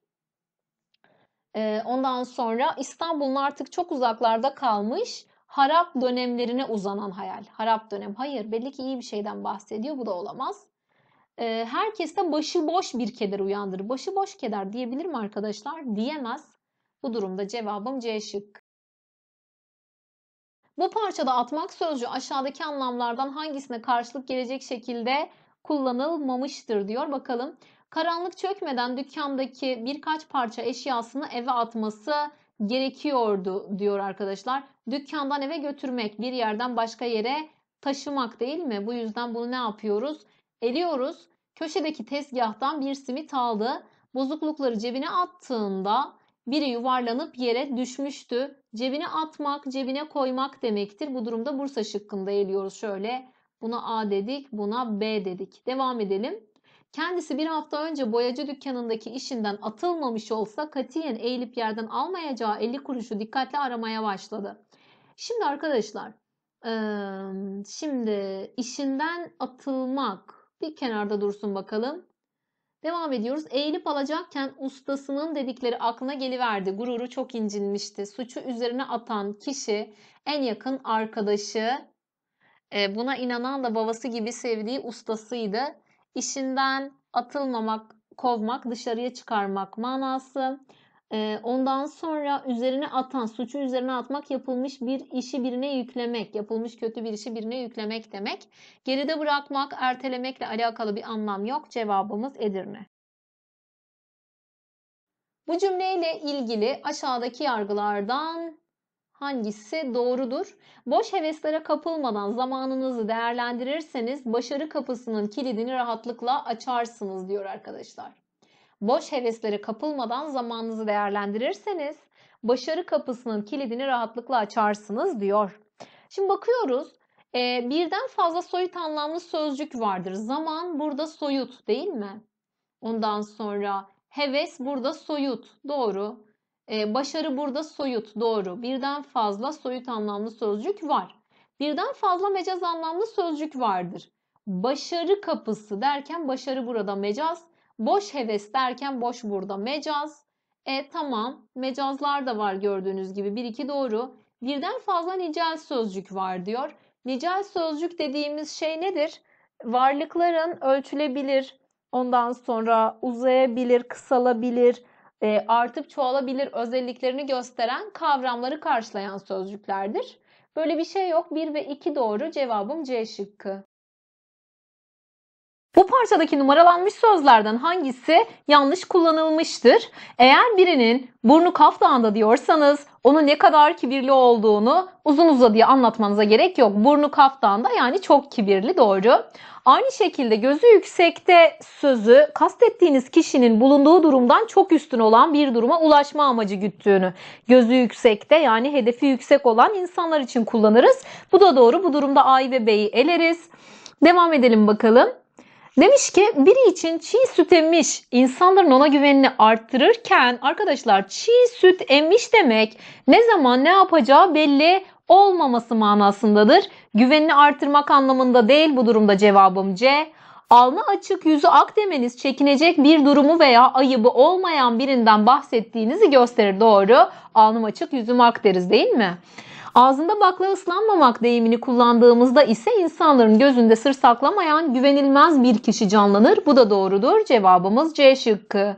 Ee, ondan sonra İstanbul'un artık çok uzaklarda kalmış harap dönemlerine uzanan hayal. Harap dönem hayır belli ki iyi bir şeyden bahsediyor bu da olamaz e, ee, herkeste başıboş bir keder uyandırır. Başıboş keder diyebilir mi arkadaşlar? Diyemez. Bu durumda cevabım C şık. Bu parçada atmak sözcüğü aşağıdaki anlamlardan hangisine karşılık gelecek şekilde kullanılmamıştır diyor. Bakalım karanlık çökmeden dükkandaki birkaç parça eşyasını eve atması gerekiyordu diyor arkadaşlar. Dükkandan eve götürmek bir yerden başka yere taşımak değil mi? Bu yüzden bunu ne yapıyoruz? ediyoruz. Köşedeki tezgahtan bir simit aldı. Bozuklukları cebine attığında biri yuvarlanıp yere düşmüştü. Cebine atmak, cebine koymak demektir. Bu durumda Bursa şıkkında eliyoruz şöyle. Buna A dedik, buna B dedik. Devam edelim. Kendisi bir hafta önce boyacı dükkanındaki işinden atılmamış olsa katiyen eğilip yerden almayacağı 50 kuruşu dikkatle aramaya başladı. Şimdi arkadaşlar, şimdi işinden atılmak bir kenarda dursun bakalım. Devam ediyoruz. Eğilip alacakken ustasının dedikleri aklına geliverdi. Gururu çok incinmişti. Suçu üzerine atan kişi en yakın arkadaşı. E, buna inanan da babası gibi sevdiği ustasıydı. İşinden atılmamak, kovmak, dışarıya çıkarmak manası. Ondan sonra üzerine atan, suçu üzerine atmak yapılmış bir işi birine yüklemek, yapılmış kötü bir işi birine yüklemek demek. Geride bırakmak, ertelemekle alakalı bir anlam yok. Cevabımız Edirne. Bu cümleyle ilgili aşağıdaki yargılardan hangisi doğrudur? Boş heveslere kapılmadan zamanınızı değerlendirirseniz başarı kapısının kilidini rahatlıkla açarsınız diyor arkadaşlar boş heveslere kapılmadan zamanınızı değerlendirirseniz başarı kapısının kilidini rahatlıkla açarsınız diyor. Şimdi bakıyoruz e, birden fazla soyut anlamlı sözcük vardır. Zaman burada soyut değil mi? Ondan sonra heves burada soyut doğru. E, başarı burada soyut doğru. Birden fazla soyut anlamlı sözcük var. Birden fazla mecaz anlamlı sözcük vardır. Başarı kapısı derken başarı burada mecaz, Boş heves derken boş burada mecaz. E tamam mecazlar da var gördüğünüz gibi. Bir iki doğru. Birden fazla nicel sözcük var diyor. Nicel sözcük dediğimiz şey nedir? Varlıkların ölçülebilir, ondan sonra uzayabilir, kısalabilir, e, artıp çoğalabilir özelliklerini gösteren kavramları karşılayan sözcüklerdir. Böyle bir şey yok. 1 ve 2 doğru cevabım C şıkkı. Bu parçadaki numaralanmış sözlerden hangisi yanlış kullanılmıştır? Eğer birinin burnu kaflağında diyorsanız onu ne kadar kibirli olduğunu uzun uzadıya anlatmanıza gerek yok. Burnu kaftanda yani çok kibirli doğru. Aynı şekilde gözü yüksekte sözü kastettiğiniz kişinin bulunduğu durumdan çok üstün olan bir duruma ulaşma amacı güttüğünü. Gözü yüksekte yani hedefi yüksek olan insanlar için kullanırız. Bu da doğru. Bu durumda A ve B'yi eleriz. Devam edelim bakalım. Demiş ki biri için çiğ süt emmiş insanların ona güvenini arttırırken arkadaşlar çiğ süt emmiş demek ne zaman ne yapacağı belli olmaması manasındadır. Güvenini arttırmak anlamında değil bu durumda cevabım C. Alnı açık yüzü ak demeniz çekinecek bir durumu veya ayıbı olmayan birinden bahsettiğinizi gösterir. Doğru. Alnım açık yüzüm ak deriz değil mi? Ağzında bakla ıslanmamak deyimini kullandığımızda ise insanların gözünde sır saklamayan güvenilmez bir kişi canlanır. Bu da doğrudur. Cevabımız C şıkkı.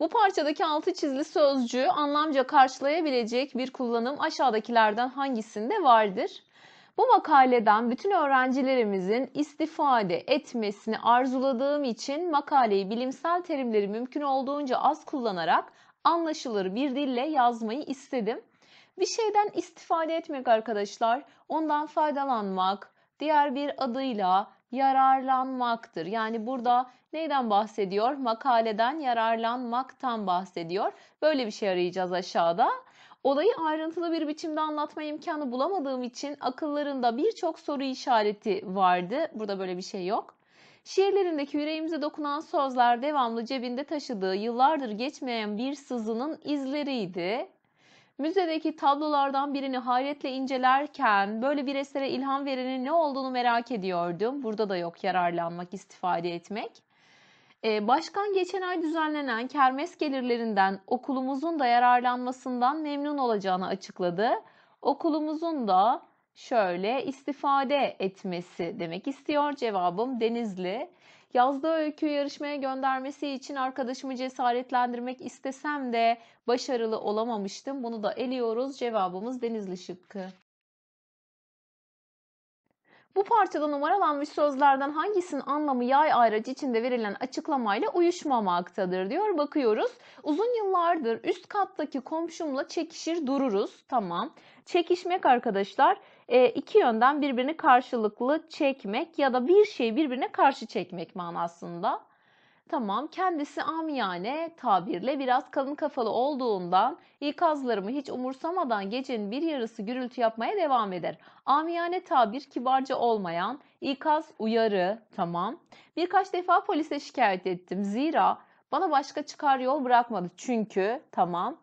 Bu parçadaki altı çizili sözcüğü anlamca karşılayabilecek bir kullanım aşağıdakilerden hangisinde vardır? Bu makaleden bütün öğrencilerimizin istifade etmesini arzuladığım için makaleyi bilimsel terimleri mümkün olduğunca az kullanarak anlaşılır bir dille yazmayı istedim. Bir şeyden istifade etmek arkadaşlar, ondan faydalanmak, diğer bir adıyla yararlanmaktır. Yani burada neyden bahsediyor? Makaleden yararlanmaktan bahsediyor. Böyle bir şey arayacağız aşağıda. Olayı ayrıntılı bir biçimde anlatma imkanı bulamadığım için akıllarında birçok soru işareti vardı. Burada böyle bir şey yok. Şiirlerindeki yüreğimize dokunan sözler devamlı cebinde taşıdığı yıllardır geçmeyen bir sızının izleriydi. Müzedeki tablolardan birini hayretle incelerken böyle bir esere ilham verenin ne olduğunu merak ediyordum. Burada da yok yararlanmak, istifade etmek. Ee, başkan geçen ay düzenlenen kermes gelirlerinden okulumuzun da yararlanmasından memnun olacağını açıkladı. Okulumuzun da şöyle istifade etmesi demek istiyor. Cevabım Denizli. Yazdığı öykü yarışmaya göndermesi için arkadaşımı cesaretlendirmek istesem de başarılı olamamıştım. Bunu da eliyoruz. Cevabımız Denizli şıkkı. Bu parçada numaralanmış sözlerden hangisinin anlamı yay ayracı içinde verilen açıklamayla uyuşmamaktadır diyor. Bakıyoruz. Uzun yıllardır üst kattaki komşumla çekişir dururuz. Tamam. Çekişmek arkadaşlar e, iki yönden birbirini karşılıklı çekmek ya da bir şeyi birbirine karşı çekmek manasında. Tamam kendisi amiyane tabirle biraz kalın kafalı olduğundan ikazlarımı hiç umursamadan gecenin bir yarısı gürültü yapmaya devam eder. Amiyane tabir kibarca olmayan ikaz uyarı tamam. Birkaç defa polise şikayet ettim zira bana başka çıkar yol bırakmadı çünkü tamam.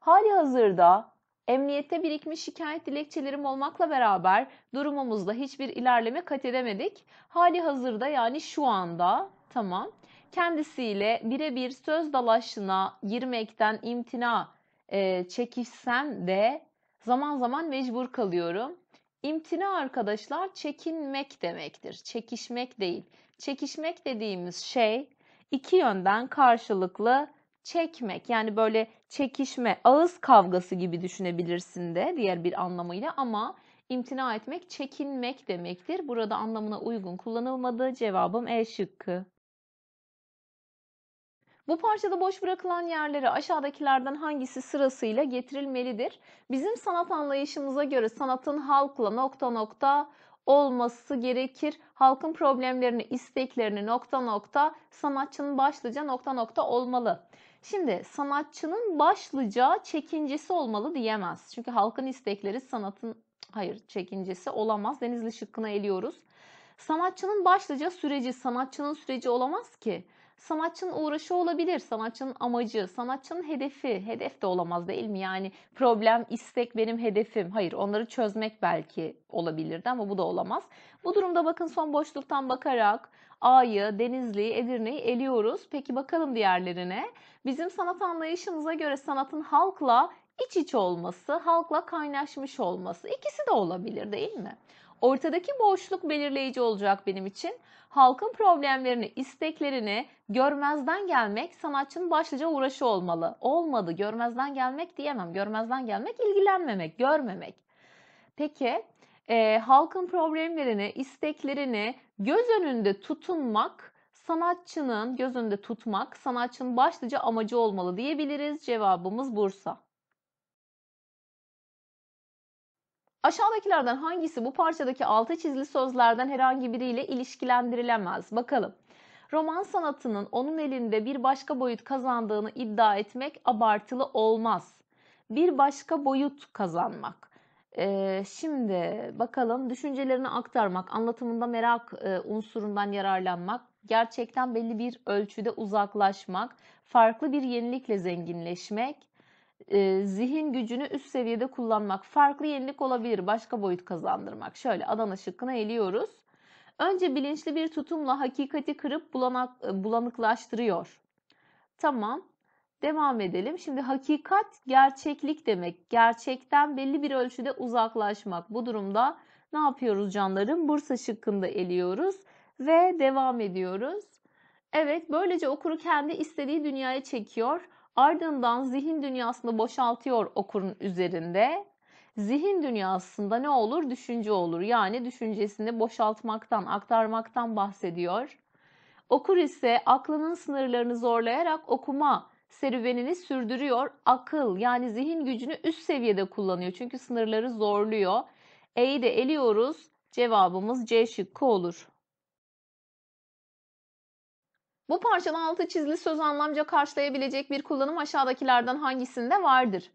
Hali hazırda Emniyette birikmiş şikayet dilekçelerim olmakla beraber durumumuzda hiçbir ilerleme kat edemedik. Hali hazırda yani şu anda tamam kendisiyle birebir söz dalaşına girmekten imtina e, çekişsem de zaman zaman mecbur kalıyorum. İmtina arkadaşlar çekinmek demektir. Çekişmek değil. Çekişmek dediğimiz şey iki yönden karşılıklı çekmek. Yani böyle çekişme, ağız kavgası gibi düşünebilirsin de diğer bir anlamıyla ama imtina etmek çekinmek demektir. Burada anlamına uygun kullanılmadığı Cevabım E şıkkı. Bu parçada boş bırakılan yerlere aşağıdakilerden hangisi sırasıyla getirilmelidir? Bizim sanat anlayışımıza göre sanatın halkla nokta nokta olması gerekir. Halkın problemlerini, isteklerini nokta nokta sanatçının başlıca nokta nokta olmalı. Şimdi sanatçının başlıca çekincesi olmalı diyemez. Çünkü halkın istekleri sanatın hayır çekincesi olamaz. Denizli şıkkını eliyoruz. Sanatçının başlıca süreci sanatçının süreci olamaz ki. Sanatçının uğraşı olabilir, sanatçının amacı, sanatçının hedefi. Hedef de olamaz değil mi? Yani problem, istek benim hedefim. Hayır onları çözmek belki olabilirdi ama bu da olamaz. Bu durumda bakın son boşluktan bakarak Ağ'yı, Denizli'yi, Edirne'yi eliyoruz. Peki bakalım diğerlerine. Bizim sanat anlayışımıza göre sanatın halkla iç iç olması, halkla kaynaşmış olması ikisi de olabilir değil mi? Ortadaki boşluk belirleyici olacak benim için. Halkın problemlerini, isteklerini görmezden gelmek sanatçının başlıca uğraşı olmalı. Olmadı, görmezden gelmek diyemem. Görmezden gelmek ilgilenmemek, görmemek. Peki, e, halkın problemlerini, isteklerini göz önünde tutunmak sanatçının göz önünde tutmak sanatçının başlıca amacı olmalı diyebiliriz. Cevabımız Bursa. Aşağıdakilerden hangisi bu parçadaki altı çizili sözlerden herhangi biriyle ilişkilendirilemez? Bakalım. Roman sanatının onun elinde bir başka boyut kazandığını iddia etmek abartılı olmaz. Bir başka boyut kazanmak. Ee, şimdi bakalım düşüncelerini aktarmak, anlatımında merak e, unsurundan yararlanmak, gerçekten belli bir ölçüde uzaklaşmak, farklı bir yenilikle zenginleşmek, e, zihin gücünü üst seviyede kullanmak, farklı yenilik olabilir, başka boyut kazandırmak. Şöyle Adana şıkkına eliyoruz. Önce bilinçli bir tutumla hakikati kırıp bulanak, bulanıklaştırıyor. Tamam. Devam edelim. Şimdi hakikat gerçeklik demek. Gerçekten belli bir ölçüde uzaklaşmak. Bu durumda ne yapıyoruz canlarım? Bursa şıkkında eliyoruz ve devam ediyoruz. Evet, böylece okuru kendi istediği dünyaya çekiyor. Ardından zihin dünyasını boşaltıyor okurun üzerinde. Zihin dünyasında ne olur? Düşünce olur. Yani düşüncesini boşaltmaktan, aktarmaktan bahsediyor. Okur ise aklının sınırlarını zorlayarak okuma serüvenini sürdürüyor. Akıl yani zihin gücünü üst seviyede kullanıyor. Çünkü sınırları zorluyor. E'yi de eliyoruz. Cevabımız C şıkkı olur. Bu parçanın altı çizili söz anlamca karşılayabilecek bir kullanım aşağıdakilerden hangisinde vardır?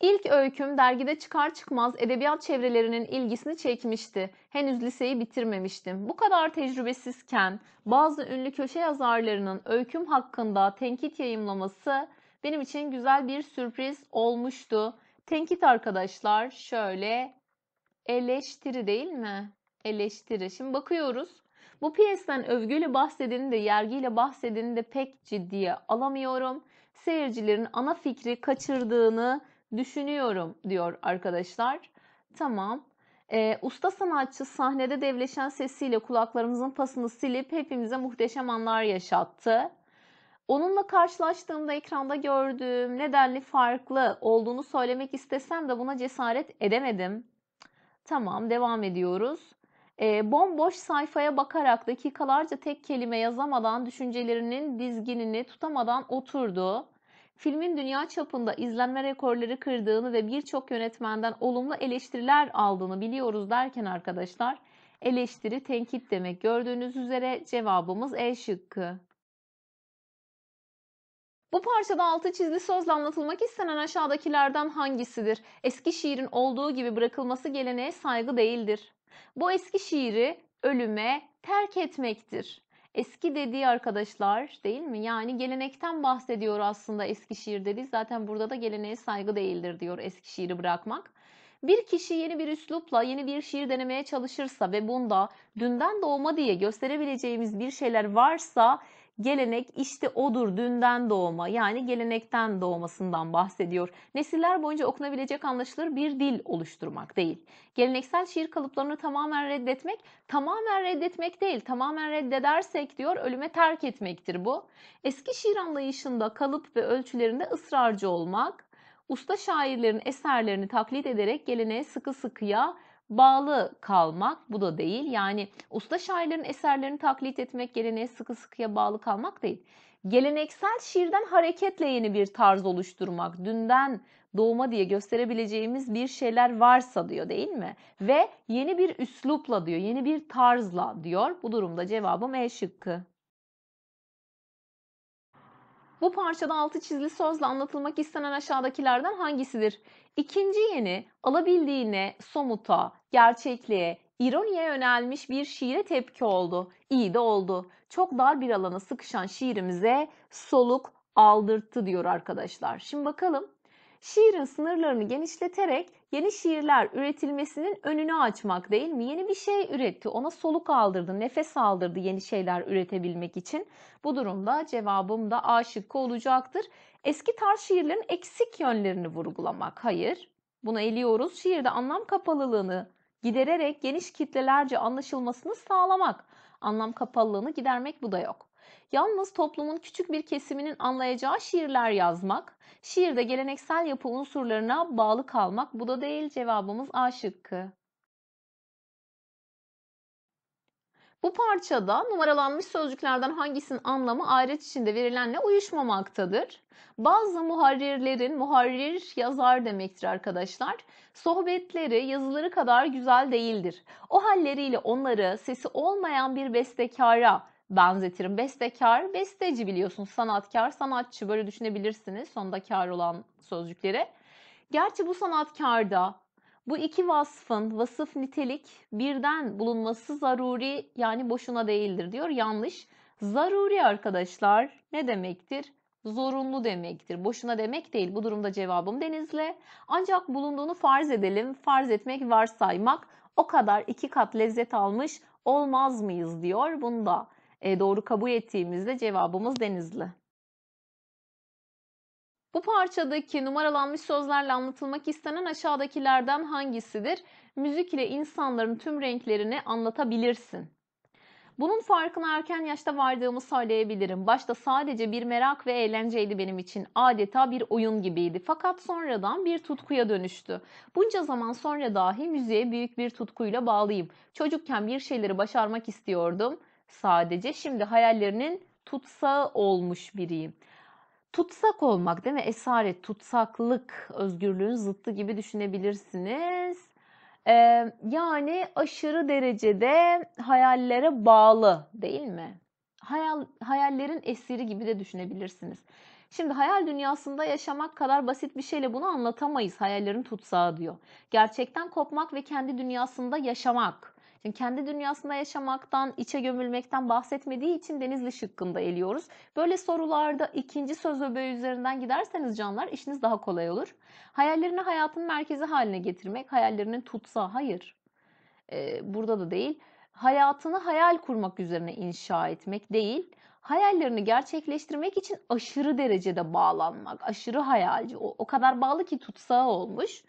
İlk öyküm dergide çıkar çıkmaz edebiyat çevrelerinin ilgisini çekmişti. Henüz liseyi bitirmemiştim. Bu kadar tecrübesizken bazı ünlü köşe yazarlarının öyküm hakkında tenkit yayımlaması benim için güzel bir sürpriz olmuştu. Tenkit arkadaşlar şöyle eleştiri değil mi? Eleştiri. Şimdi bakıyoruz. Bu piyesten övgüyle bahsedeni de yergiyle bahsedeni de pek ciddiye alamıyorum. Seyircilerin ana fikri kaçırdığını düşünüyorum diyor arkadaşlar. Tamam. E, usta sanatçı sahnede devleşen sesiyle kulaklarımızın pasını silip hepimize muhteşem anlar yaşattı. Onunla karşılaştığımda ekranda gördüğüm nedenli farklı olduğunu söylemek istesem de buna cesaret edemedim. Tamam devam ediyoruz. E, bomboş sayfaya bakarak dakikalarca tek kelime yazamadan düşüncelerinin dizginini tutamadan oturdu filmin dünya çapında izlenme rekorları kırdığını ve birçok yönetmenden olumlu eleştiriler aldığını biliyoruz derken arkadaşlar eleştiri tenkit demek. Gördüğünüz üzere cevabımız E şıkkı. Bu parçada altı çizili sözle anlatılmak istenen aşağıdakilerden hangisidir? Eski şiirin olduğu gibi bırakılması geleneğe saygı değildir. Bu eski şiiri ölüme terk etmektir. Eski dediği arkadaşlar değil mi? Yani gelenekten bahsediyor aslında eski şiir dedi. Zaten burada da geleneğe saygı değildir diyor eski şiiri bırakmak. Bir kişi yeni bir üslupla yeni bir şiir denemeye çalışırsa ve bunda dünden doğma diye gösterebileceğimiz bir şeyler varsa Gelenek işte odur dünden doğma yani gelenekten doğmasından bahsediyor. Nesiller boyunca okunabilecek anlaşılır bir dil oluşturmak değil. Geleneksel şiir kalıplarını tamamen reddetmek, tamamen reddetmek değil, tamamen reddedersek diyor ölüme terk etmektir bu. Eski şiir anlayışında kalıp ve ölçülerinde ısrarcı olmak, usta şairlerin eserlerini taklit ederek geleneğe sıkı sıkıya bağlı kalmak bu da değil. Yani usta şairlerin eserlerini taklit etmek, geleneğe sıkı sıkıya bağlı kalmak değil. Geleneksel şiirden hareketle yeni bir tarz oluşturmak, dünden doğma diye gösterebileceğimiz bir şeyler varsa diyor değil mi? Ve yeni bir üslupla diyor, yeni bir tarzla diyor. Bu durumda cevabım E şıkkı. Bu parçada altı çizili sözle anlatılmak istenen aşağıdakilerden hangisidir? İkinci yeni alabildiğine, somuta, gerçekliğe, ironiye yönelmiş bir şiire tepki oldu. İyi de oldu. Çok dar bir alana sıkışan şiirimize soluk aldırttı diyor arkadaşlar. Şimdi bakalım. Şiirin sınırlarını genişleterek yeni şiirler üretilmesinin önünü açmak değil mi? Yeni bir şey üretti, ona soluk aldırdı, nefes aldırdı yeni şeyler üretebilmek için. Bu durumda cevabım da A şıkkı olacaktır. Eski tarz şiirlerin eksik yönlerini vurgulamak. Hayır, bunu eliyoruz. Şiirde anlam kapalılığını gidererek geniş kitlelerce anlaşılmasını sağlamak. Anlam kapalılığını gidermek bu da yok. Yalnız toplumun küçük bir kesiminin anlayacağı şiirler yazmak, şiirde geleneksel yapı unsurlarına bağlı kalmak bu da değil cevabımız A şıkkı. Bu parçada numaralanmış sözcüklerden hangisinin anlamı ayrıt içinde verilenle uyuşmamaktadır? Bazı muharrirlerin muharrir yazar demektir arkadaşlar. Sohbetleri yazıları kadar güzel değildir. O halleriyle onları sesi olmayan bir bestekara benzetirim. Bestekar, besteci biliyorsunuz. Sanatkar, sanatçı böyle düşünebilirsiniz sonda kar olan sözcükleri. Gerçi bu sanatkarda bu iki vasfın vasıf nitelik birden bulunması zaruri yani boşuna değildir diyor. Yanlış. Zaruri arkadaşlar ne demektir? Zorunlu demektir. Boşuna demek değil. Bu durumda cevabım denizle. Ancak bulunduğunu farz edelim. Farz etmek, varsaymak. O kadar iki kat lezzet almış olmaz mıyız diyor. Bunu da doğru kabul ettiğimizde cevabımız Denizli. Bu parçadaki numaralanmış sözlerle anlatılmak istenen aşağıdakilerden hangisidir? Müzik ile insanların tüm renklerini anlatabilirsin. Bunun farkına erken yaşta vardığımı söyleyebilirim. Başta sadece bir merak ve eğlenceydi benim için. Adeta bir oyun gibiydi. Fakat sonradan bir tutkuya dönüştü. Bunca zaman sonra dahi müziğe büyük bir tutkuyla bağlıyım. Çocukken bir şeyleri başarmak istiyordum sadece. Şimdi hayallerinin tutsağı olmuş biriyim. Tutsak olmak değil mi? Esaret, tutsaklık, özgürlüğün zıttı gibi düşünebilirsiniz. Ee, yani aşırı derecede hayallere bağlı değil mi? Hayal, hayallerin esiri gibi de düşünebilirsiniz. Şimdi hayal dünyasında yaşamak kadar basit bir şeyle bunu anlatamayız hayallerin tutsağı diyor. Gerçekten kopmak ve kendi dünyasında yaşamak. Şimdi kendi dünyasında yaşamaktan, içe gömülmekten bahsetmediği için Denizli şıkkında eliyoruz. Böyle sorularda ikinci söz öbeği üzerinden giderseniz canlar işiniz daha kolay olur. Hayallerini hayatın merkezi haline getirmek, hayallerinin tutsa hayır. Ee, burada da değil. Hayatını hayal kurmak üzerine inşa etmek değil hayallerini gerçekleştirmek için aşırı derecede bağlanmak, aşırı hayalci, o, o kadar bağlı ki tutsağı olmuş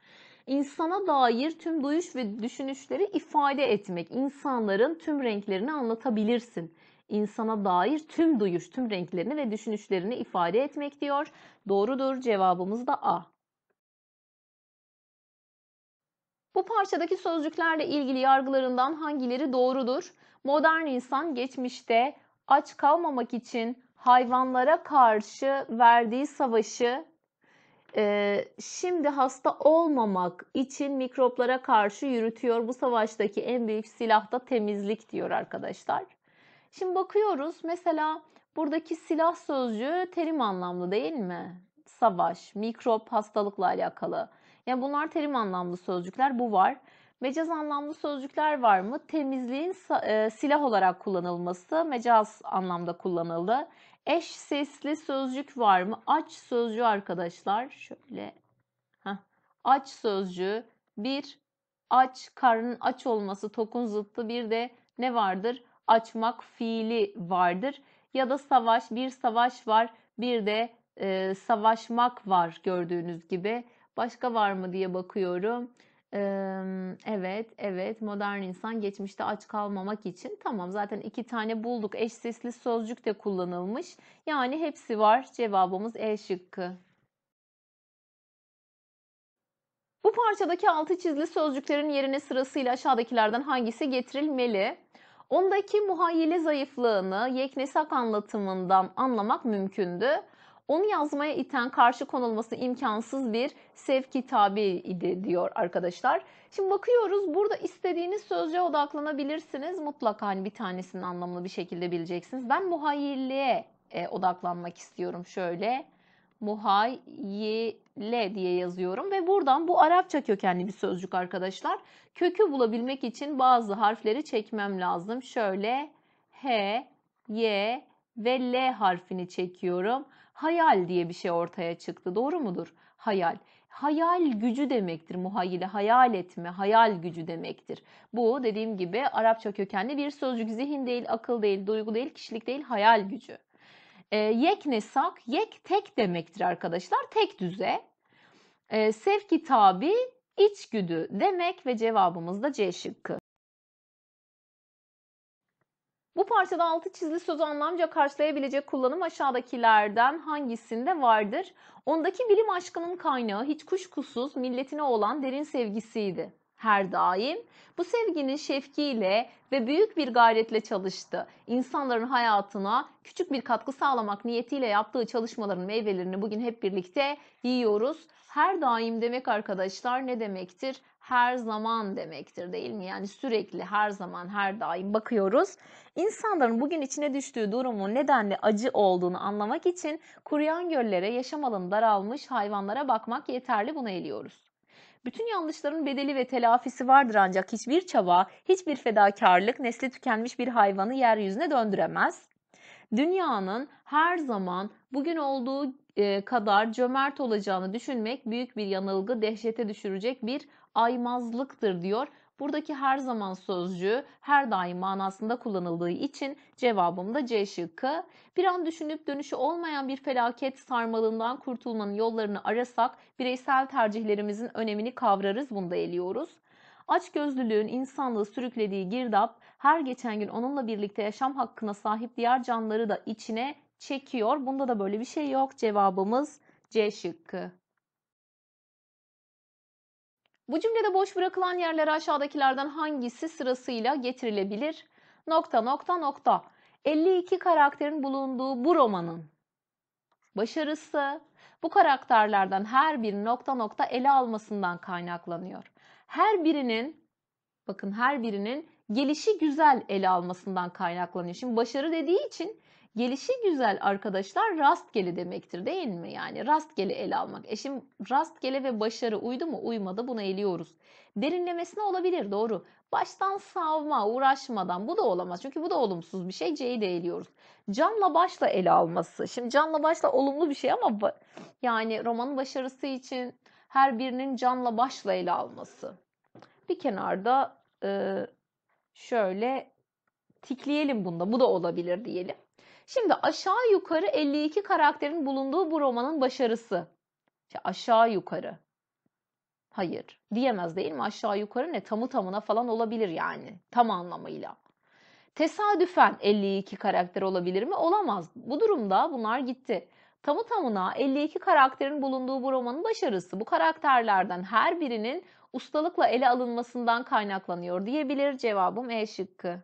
insana dair tüm duyuş ve düşünüşleri ifade etmek. İnsanların tüm renklerini anlatabilirsin. İnsana dair tüm duyuş, tüm renklerini ve düşünüşlerini ifade etmek diyor. Doğrudur. Cevabımız da A. Bu parçadaki sözcüklerle ilgili yargılarından hangileri doğrudur? Modern insan geçmişte aç kalmamak için hayvanlara karşı verdiği savaşı şimdi hasta olmamak için mikroplara karşı yürütüyor. Bu savaştaki en büyük silah da temizlik diyor arkadaşlar. Şimdi bakıyoruz mesela buradaki silah sözcüğü terim anlamlı değil mi? Savaş, mikrop, hastalıkla alakalı. Yani bunlar terim anlamlı sözcükler. Bu var. Mecaz anlamlı sözcükler var mı? Temizliğin silah olarak kullanılması mecaz anlamda kullanıldı. Eş sesli sözcük var mı? Aç sözcüğü arkadaşlar. Şöyle. Heh. Aç sözcüğü. Bir aç, karnın aç olması tokun zıttı. Bir de ne vardır? Açmak fiili vardır. Ya da savaş. Bir savaş var. Bir de e, savaşmak var gördüğünüz gibi. Başka var mı diye bakıyorum. Evet, evet modern insan geçmişte aç kalmamak için tamam zaten iki tane bulduk eş sesli sözcük de kullanılmış. Yani hepsi var cevabımız E şıkkı. Bu parçadaki altı çizili sözcüklerin yerine sırasıyla aşağıdakilerden hangisi getirilmeli? Ondaki muhayyile zayıflığını yeknesak anlatımından anlamak mümkündü onu yazmaya iten karşı konulması imkansız bir sevki tabi idi diyor arkadaşlar. Şimdi bakıyoruz burada istediğiniz sözcüğe odaklanabilirsiniz. Mutlaka hani bir tanesinin anlamını bir şekilde bileceksiniz. Ben muhayyilliğe e, odaklanmak istiyorum şöyle. Muhayyile diye yazıyorum ve buradan bu Arapça kökenli bir sözcük arkadaşlar. Kökü bulabilmek için bazı harfleri çekmem lazım. Şöyle H, Y ve L harfini çekiyorum hayal diye bir şey ortaya çıktı. Doğru mudur? Hayal. Hayal gücü demektir muhayyile. Hayal etme, hayal gücü demektir. Bu dediğim gibi Arapça kökenli bir sözcük. Zihin değil, akıl değil, duygu değil, kişilik değil, hayal gücü. E, yek nesak, yek tek demektir arkadaşlar. Tek düze. E, sevki tabi, içgüdü demek ve cevabımız da C şıkkı. Bu parçada altı çizili sözü anlamca karşılayabilecek kullanım aşağıdakilerden hangisinde vardır? Ondaki bilim aşkının kaynağı hiç kuşkusuz milletine olan derin sevgisiydi her daim bu sevginin şefkiyle ve büyük bir gayretle çalıştı. İnsanların hayatına küçük bir katkı sağlamak niyetiyle yaptığı çalışmaların meyvelerini bugün hep birlikte yiyoruz. Her daim demek arkadaşlar ne demektir? Her zaman demektir değil mi? Yani sürekli her zaman her daim bakıyoruz. İnsanların bugün içine düştüğü durumun nedenle acı olduğunu anlamak için kuruyan göllere, yaşam alanı daralmış hayvanlara bakmak yeterli buna eliyoruz. Bütün yanlışların bedeli ve telafisi vardır ancak hiçbir çaba, hiçbir fedakarlık nesli tükenmiş bir hayvanı yeryüzüne döndüremez. Dünyanın her zaman bugün olduğu e, kadar cömert olacağını düşünmek büyük bir yanılgı, dehşete düşürecek bir aymazlıktır diyor. Buradaki her zaman sözcüğü her daim manasında kullanıldığı için cevabım da C şıkkı. Bir an düşünüp dönüşü olmayan bir felaket sarmalından kurtulmanın yollarını arasak bireysel tercihlerimizin önemini kavrarız bunda da eliyoruz. Açgözlülüğün insanlığı sürüklediği girdap her geçen gün onunla birlikte yaşam hakkına sahip diğer canlıları da içine çekiyor. Bunda da böyle bir şey yok. Cevabımız C şıkkı. Bu cümlede boş bırakılan yerlere aşağıdakilerden hangisi sırasıyla getirilebilir? Nokta nokta nokta. 52 karakterin bulunduğu bu romanın başarısı bu karakterlerden her bir nokta nokta ele almasından kaynaklanıyor. Her birinin bakın her birinin gelişi güzel ele almasından kaynaklanıyor. Şimdi başarı dediği için gelişi güzel arkadaşlar rastgele demektir değil mi? Yani rastgele el almak. E şimdi rastgele ve başarı uydu mu? Uymadı buna eliyoruz. Derinlemesine olabilir doğru. Baştan savma, uğraşmadan bu da olamaz. Çünkü bu da olumsuz bir şey. C'yi de eliyoruz. Canla başla ele alması. Şimdi canla başla olumlu bir şey ama yani romanın başarısı için her birinin canla başla ele alması. Bir kenarda şöyle tikleyelim bunda. Bu da olabilir diyelim. Şimdi aşağı yukarı 52 karakterin bulunduğu bu romanın başarısı. İşte aşağı yukarı. Hayır diyemez değil mi? Aşağı yukarı ne? Tamı tamına falan olabilir yani. Tam anlamıyla. Tesadüfen 52 karakter olabilir mi? Olamaz. Bu durumda bunlar gitti. Tamı tamına 52 karakterin bulunduğu bu romanın başarısı bu karakterlerden her birinin ustalıkla ele alınmasından kaynaklanıyor diyebilir cevabım E şıkkı.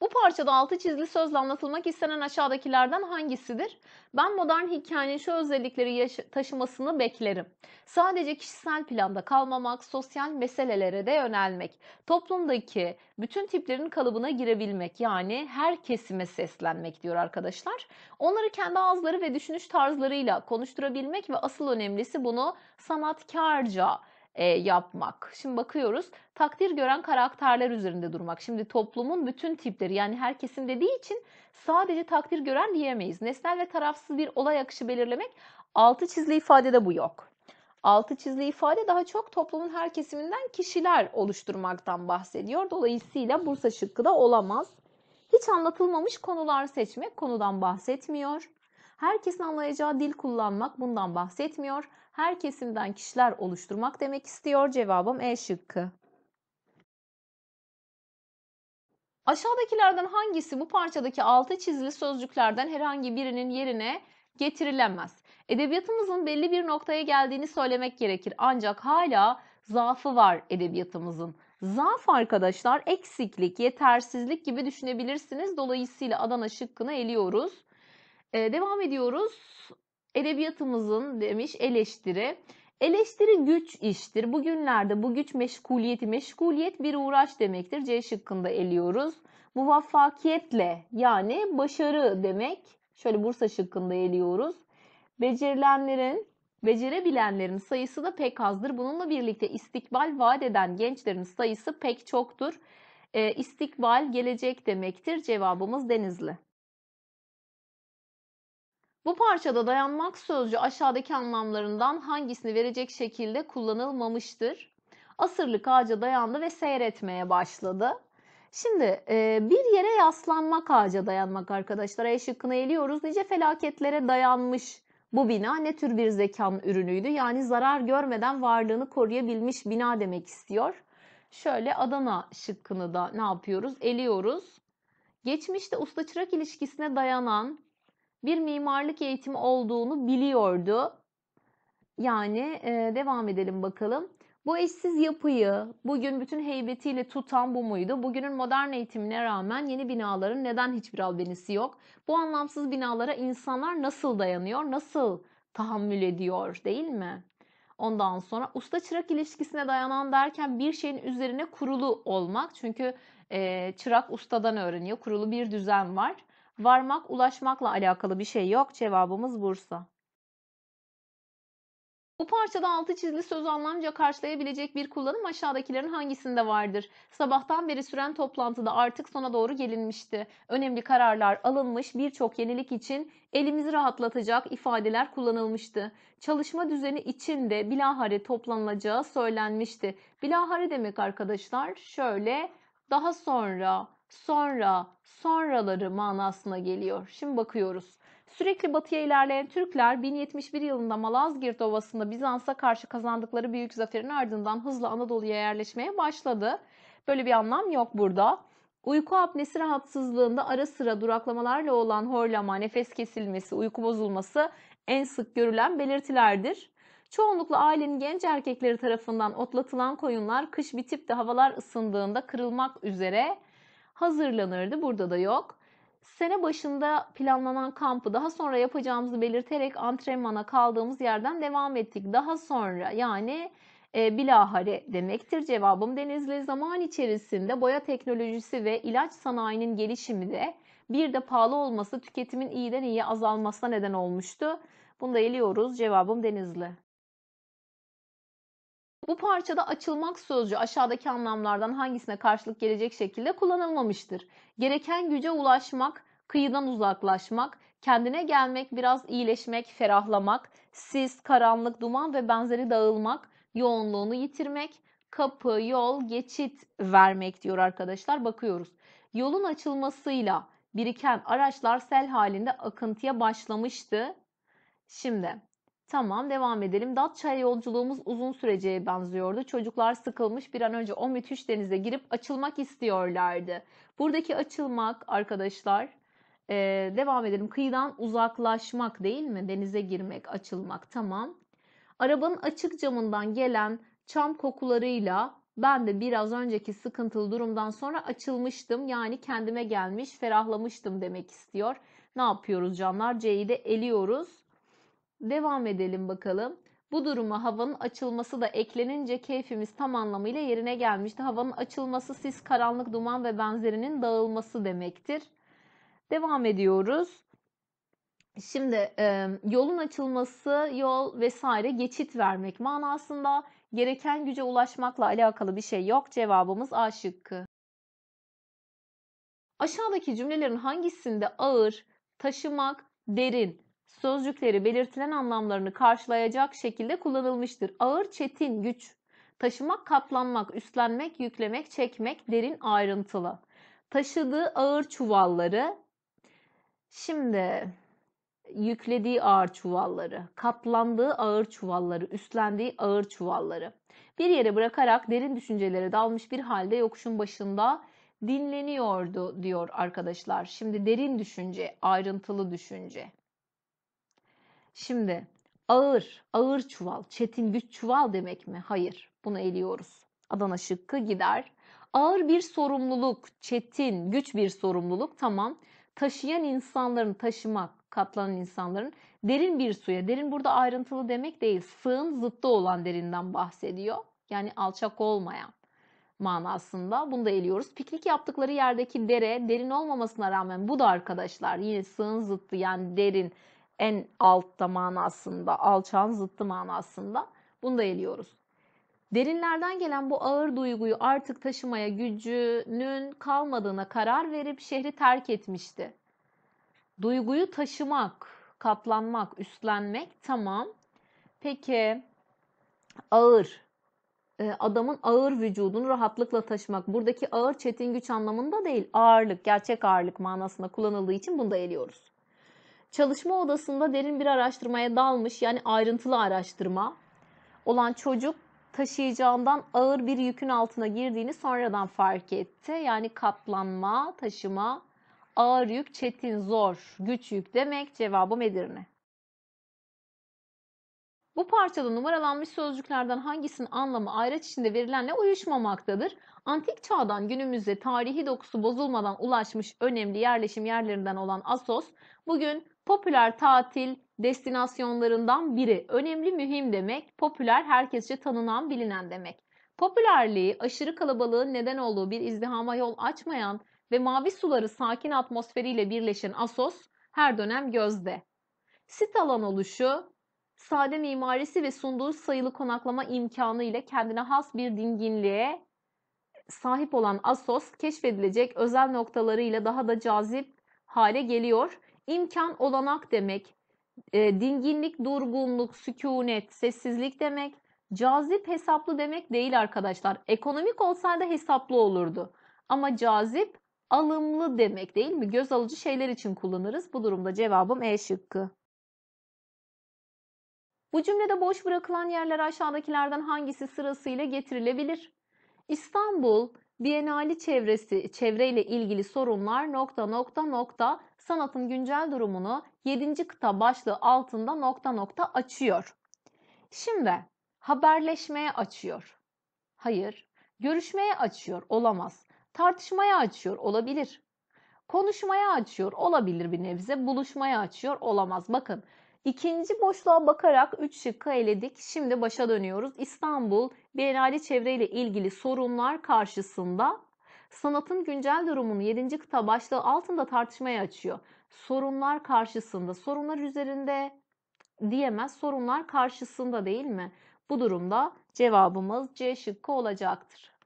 Bu parçada altı çizili sözle anlatılmak istenen aşağıdakilerden hangisidir? Ben modern hikayenin şu özellikleri taşımasını beklerim. Sadece kişisel planda kalmamak, sosyal meselelere de yönelmek, toplumdaki bütün tiplerin kalıbına girebilmek yani her kesime seslenmek diyor arkadaşlar. Onları kendi ağızları ve düşünüş tarzlarıyla konuşturabilmek ve asıl önemlisi bunu sanatkarca e, yapmak. Şimdi bakıyoruz takdir gören karakterler üzerinde durmak. Şimdi toplumun bütün tipleri yani herkesin dediği için sadece takdir gören diyemeyiz. Nesnel ve tarafsız bir olay akışı belirlemek altı çizili ifadede bu yok. Altı çizili ifade daha çok toplumun her kesiminden kişiler oluşturmaktan bahsediyor. Dolayısıyla Bursa şıkkı da olamaz. Hiç anlatılmamış konular seçmek konudan bahsetmiyor. Herkesin anlayacağı dil kullanmak bundan bahsetmiyor her kesimden kişiler oluşturmak demek istiyor. Cevabım E şıkkı. Aşağıdakilerden hangisi bu parçadaki altı çizili sözcüklerden herhangi birinin yerine getirilemez? Edebiyatımızın belli bir noktaya geldiğini söylemek gerekir. Ancak hala zaafı var edebiyatımızın. Zaaf arkadaşlar eksiklik, yetersizlik gibi düşünebilirsiniz. Dolayısıyla Adana şıkkını eliyoruz. Ee, devam ediyoruz edebiyatımızın demiş eleştiri. Eleştiri güç iştir. Bugünlerde bu güç meşguliyeti, meşguliyet bir uğraş demektir. C şıkkında eliyoruz. Muvaffakiyetle yani başarı demek. Şöyle Bursa şıkkında eliyoruz. Becerilenlerin, becerebilenlerin sayısı da pek azdır. Bununla birlikte istikbal vaat eden gençlerin sayısı pek çoktur. E, istikbal gelecek demektir. Cevabımız Denizli. Bu parçada dayanmak sözcü aşağıdaki anlamlarından hangisini verecek şekilde kullanılmamıştır? Asırlık ağaca dayandı ve seyretmeye başladı. Şimdi e, bir yere yaslanmak ağaca dayanmak arkadaşlar. E şıkkını eliyoruz. Nice felaketlere dayanmış bu bina ne tür bir zekanın ürünüydü? Yani zarar görmeden varlığını koruyabilmiş bina demek istiyor. Şöyle Adana şıkkını da ne yapıyoruz? Eliyoruz. Geçmişte usta çırak ilişkisine dayanan bir mimarlık eğitimi olduğunu biliyordu. Yani e, devam edelim bakalım. Bu eşsiz yapıyı bugün bütün heybetiyle tutan bu muydu? Bugünün modern eğitimine rağmen yeni binaların neden hiçbir albenisi yok? Bu anlamsız binalara insanlar nasıl dayanıyor? Nasıl tahammül ediyor değil mi? Ondan sonra usta çırak ilişkisine dayanan derken bir şeyin üzerine kurulu olmak. Çünkü e, çırak ustadan öğreniyor. Kurulu bir düzen var varmak, ulaşmakla alakalı bir şey yok. Cevabımız Bursa. Bu parçada altı çizili söz anlamca karşılayabilecek bir kullanım aşağıdakilerin hangisinde vardır? Sabahtan beri süren toplantıda artık sona doğru gelinmişti. Önemli kararlar alınmış, birçok yenilik için elimizi rahatlatacak ifadeler kullanılmıştı. Çalışma düzeni içinde bilahare toplanılacağı söylenmişti. Bilahare demek arkadaşlar şöyle daha sonra sonra, sonraları manasına geliyor. Şimdi bakıyoruz. Sürekli batıya ilerleyen Türkler 1071 yılında Malazgirt Ovası'nda Bizans'a karşı kazandıkları büyük zaferin ardından hızla Anadolu'ya yerleşmeye başladı. Böyle bir anlam yok burada. Uyku apnesi rahatsızlığında ara sıra duraklamalarla olan horlama, nefes kesilmesi, uyku bozulması en sık görülen belirtilerdir. Çoğunlukla ailenin genç erkekleri tarafından otlatılan koyunlar kış bitip de havalar ısındığında kırılmak üzere hazırlanırdı. Burada da yok. Sene başında planlanan kampı daha sonra yapacağımızı belirterek antrenmana kaldığımız yerden devam ettik. Daha sonra yani e, bilahare demektir cevabım Denizli. Zaman içerisinde boya teknolojisi ve ilaç sanayinin gelişimi de bir de pahalı olması tüketimin iyiden iyi azalmasına neden olmuştu. Bunu da eliyoruz. Cevabım Denizli. Bu parçada açılmak sözcüğü aşağıdaki anlamlardan hangisine karşılık gelecek şekilde kullanılmamıştır. Gereken güce ulaşmak, kıyıdan uzaklaşmak, kendine gelmek, biraz iyileşmek, ferahlamak, sis, karanlık, duman ve benzeri dağılmak, yoğunluğunu yitirmek, kapı, yol, geçit vermek diyor arkadaşlar. Bakıyoruz. Yolun açılmasıyla biriken araçlar sel halinde akıntıya başlamıştı. Şimdi Tamam devam edelim. Datça'ya yolculuğumuz uzun süreceye benziyordu. Çocuklar sıkılmış bir an önce o müthiş denize girip açılmak istiyorlardı. Buradaki açılmak arkadaşlar e, devam edelim. Kıyıdan uzaklaşmak değil mi? Denize girmek, açılmak tamam. Arabanın açık camından gelen çam kokularıyla ben de biraz önceki sıkıntılı durumdan sonra açılmıştım. Yani kendime gelmiş, ferahlamıştım demek istiyor. Ne yapıyoruz canlar? C'yi de eliyoruz. Devam edelim bakalım. Bu duruma havanın açılması da eklenince keyfimiz tam anlamıyla yerine gelmişti. Havanın açılması sis, karanlık, duman ve benzerinin dağılması demektir. Devam ediyoruz. Şimdi e, yolun açılması, yol vesaire geçit vermek manasında gereken güce ulaşmakla alakalı bir şey yok. Cevabımız A şıkkı. Aşağıdaki cümlelerin hangisinde ağır, taşımak, derin sözcükleri belirtilen anlamlarını karşılayacak şekilde kullanılmıştır. Ağır, çetin, güç, taşımak, katlanmak, üstlenmek, yüklemek, çekmek, derin, ayrıntılı. Taşıdığı ağır çuvalları, şimdi yüklediği ağır çuvalları, katlandığı ağır çuvalları, üstlendiği ağır çuvalları bir yere bırakarak derin düşüncelere dalmış bir halde yokuşun başında dinleniyordu diyor arkadaşlar. Şimdi derin düşünce, ayrıntılı düşünce. Şimdi ağır, ağır çuval, çetin güç çuval demek mi? Hayır. Bunu eliyoruz. Adana şıkkı gider. Ağır bir sorumluluk, çetin, güç bir sorumluluk tamam. Taşıyan insanların taşımak, katlanan insanların derin bir suya, derin burada ayrıntılı demek değil, sığın zıttı olan derinden bahsediyor. Yani alçak olmayan manasında. Bunu da eliyoruz. Piknik yaptıkları yerdeki dere derin olmamasına rağmen bu da arkadaşlar yine sığın zıttı yani derin en altta manasında, alçağın zıttı manasında. Bunu da eliyoruz. Derinlerden gelen bu ağır duyguyu artık taşımaya gücünün kalmadığına karar verip şehri terk etmişti. Duyguyu taşımak, katlanmak, üstlenmek tamam. Peki ağır, e, adamın ağır vücudunu rahatlıkla taşımak. Buradaki ağır çetin güç anlamında değil, ağırlık, gerçek ağırlık manasında kullanıldığı için bunu da eliyoruz. Çalışma odasında derin bir araştırmaya dalmış yani ayrıntılı araştırma olan çocuk taşıyacağından ağır bir yükün altına girdiğini sonradan fark etti. Yani katlanma, taşıma, ağır yük, çetin, zor, güç yük demek cevabı Edirne. Bu parçada numaralanmış sözcüklerden hangisinin anlamı ayraç içinde verilenle uyuşmamaktadır? Antik çağdan günümüze tarihi dokusu bozulmadan ulaşmış önemli yerleşim yerlerinden olan Asos, bugün popüler tatil destinasyonlarından biri. Önemli, mühim demek. Popüler herkesçe tanınan, bilinen demek. Popülerliği aşırı kalabalığın neden olduğu bir izdihama yol açmayan ve mavi suları sakin atmosferiyle birleşen Asos her dönem gözde. Sit alan oluşu, sade mimarisi ve sunduğu sayılı konaklama imkanı ile kendine has bir dinginliğe sahip olan Asos keşfedilecek özel noktalarıyla daha da cazip hale geliyor İmkan olanak demek. E, dinginlik, durgunluk, sükunet, sessizlik demek. Cazip hesaplı demek değil arkadaşlar. Ekonomik olsaydı hesaplı olurdu. Ama cazip alımlı demek değil mi? Göz alıcı şeyler için kullanırız. Bu durumda cevabım E şıkkı. Bu cümlede boş bırakılan yerler aşağıdakilerden hangisi sırasıyla getirilebilir? İstanbul, Bienali çevresi, çevreyle ilgili sorunlar nokta nokta nokta sanatın güncel durumunu 7. kıta başlığı altında nokta nokta açıyor. Şimdi haberleşmeye açıyor. Hayır. Görüşmeye açıyor olamaz. Tartışmaya açıyor olabilir. Konuşmaya açıyor olabilir bir nebze. Buluşmaya açıyor olamaz. Bakın İkinci boşluğa bakarak 3 şıkkı eledik. Şimdi başa dönüyoruz. İstanbul Bienali ile ilgili sorunlar karşısında sanatın güncel durumunu 7. kıta başlığı altında tartışmaya açıyor. Sorunlar karşısında, sorunlar üzerinde diyemez, sorunlar karşısında değil mi? Bu durumda cevabımız C şıkkı olacaktır.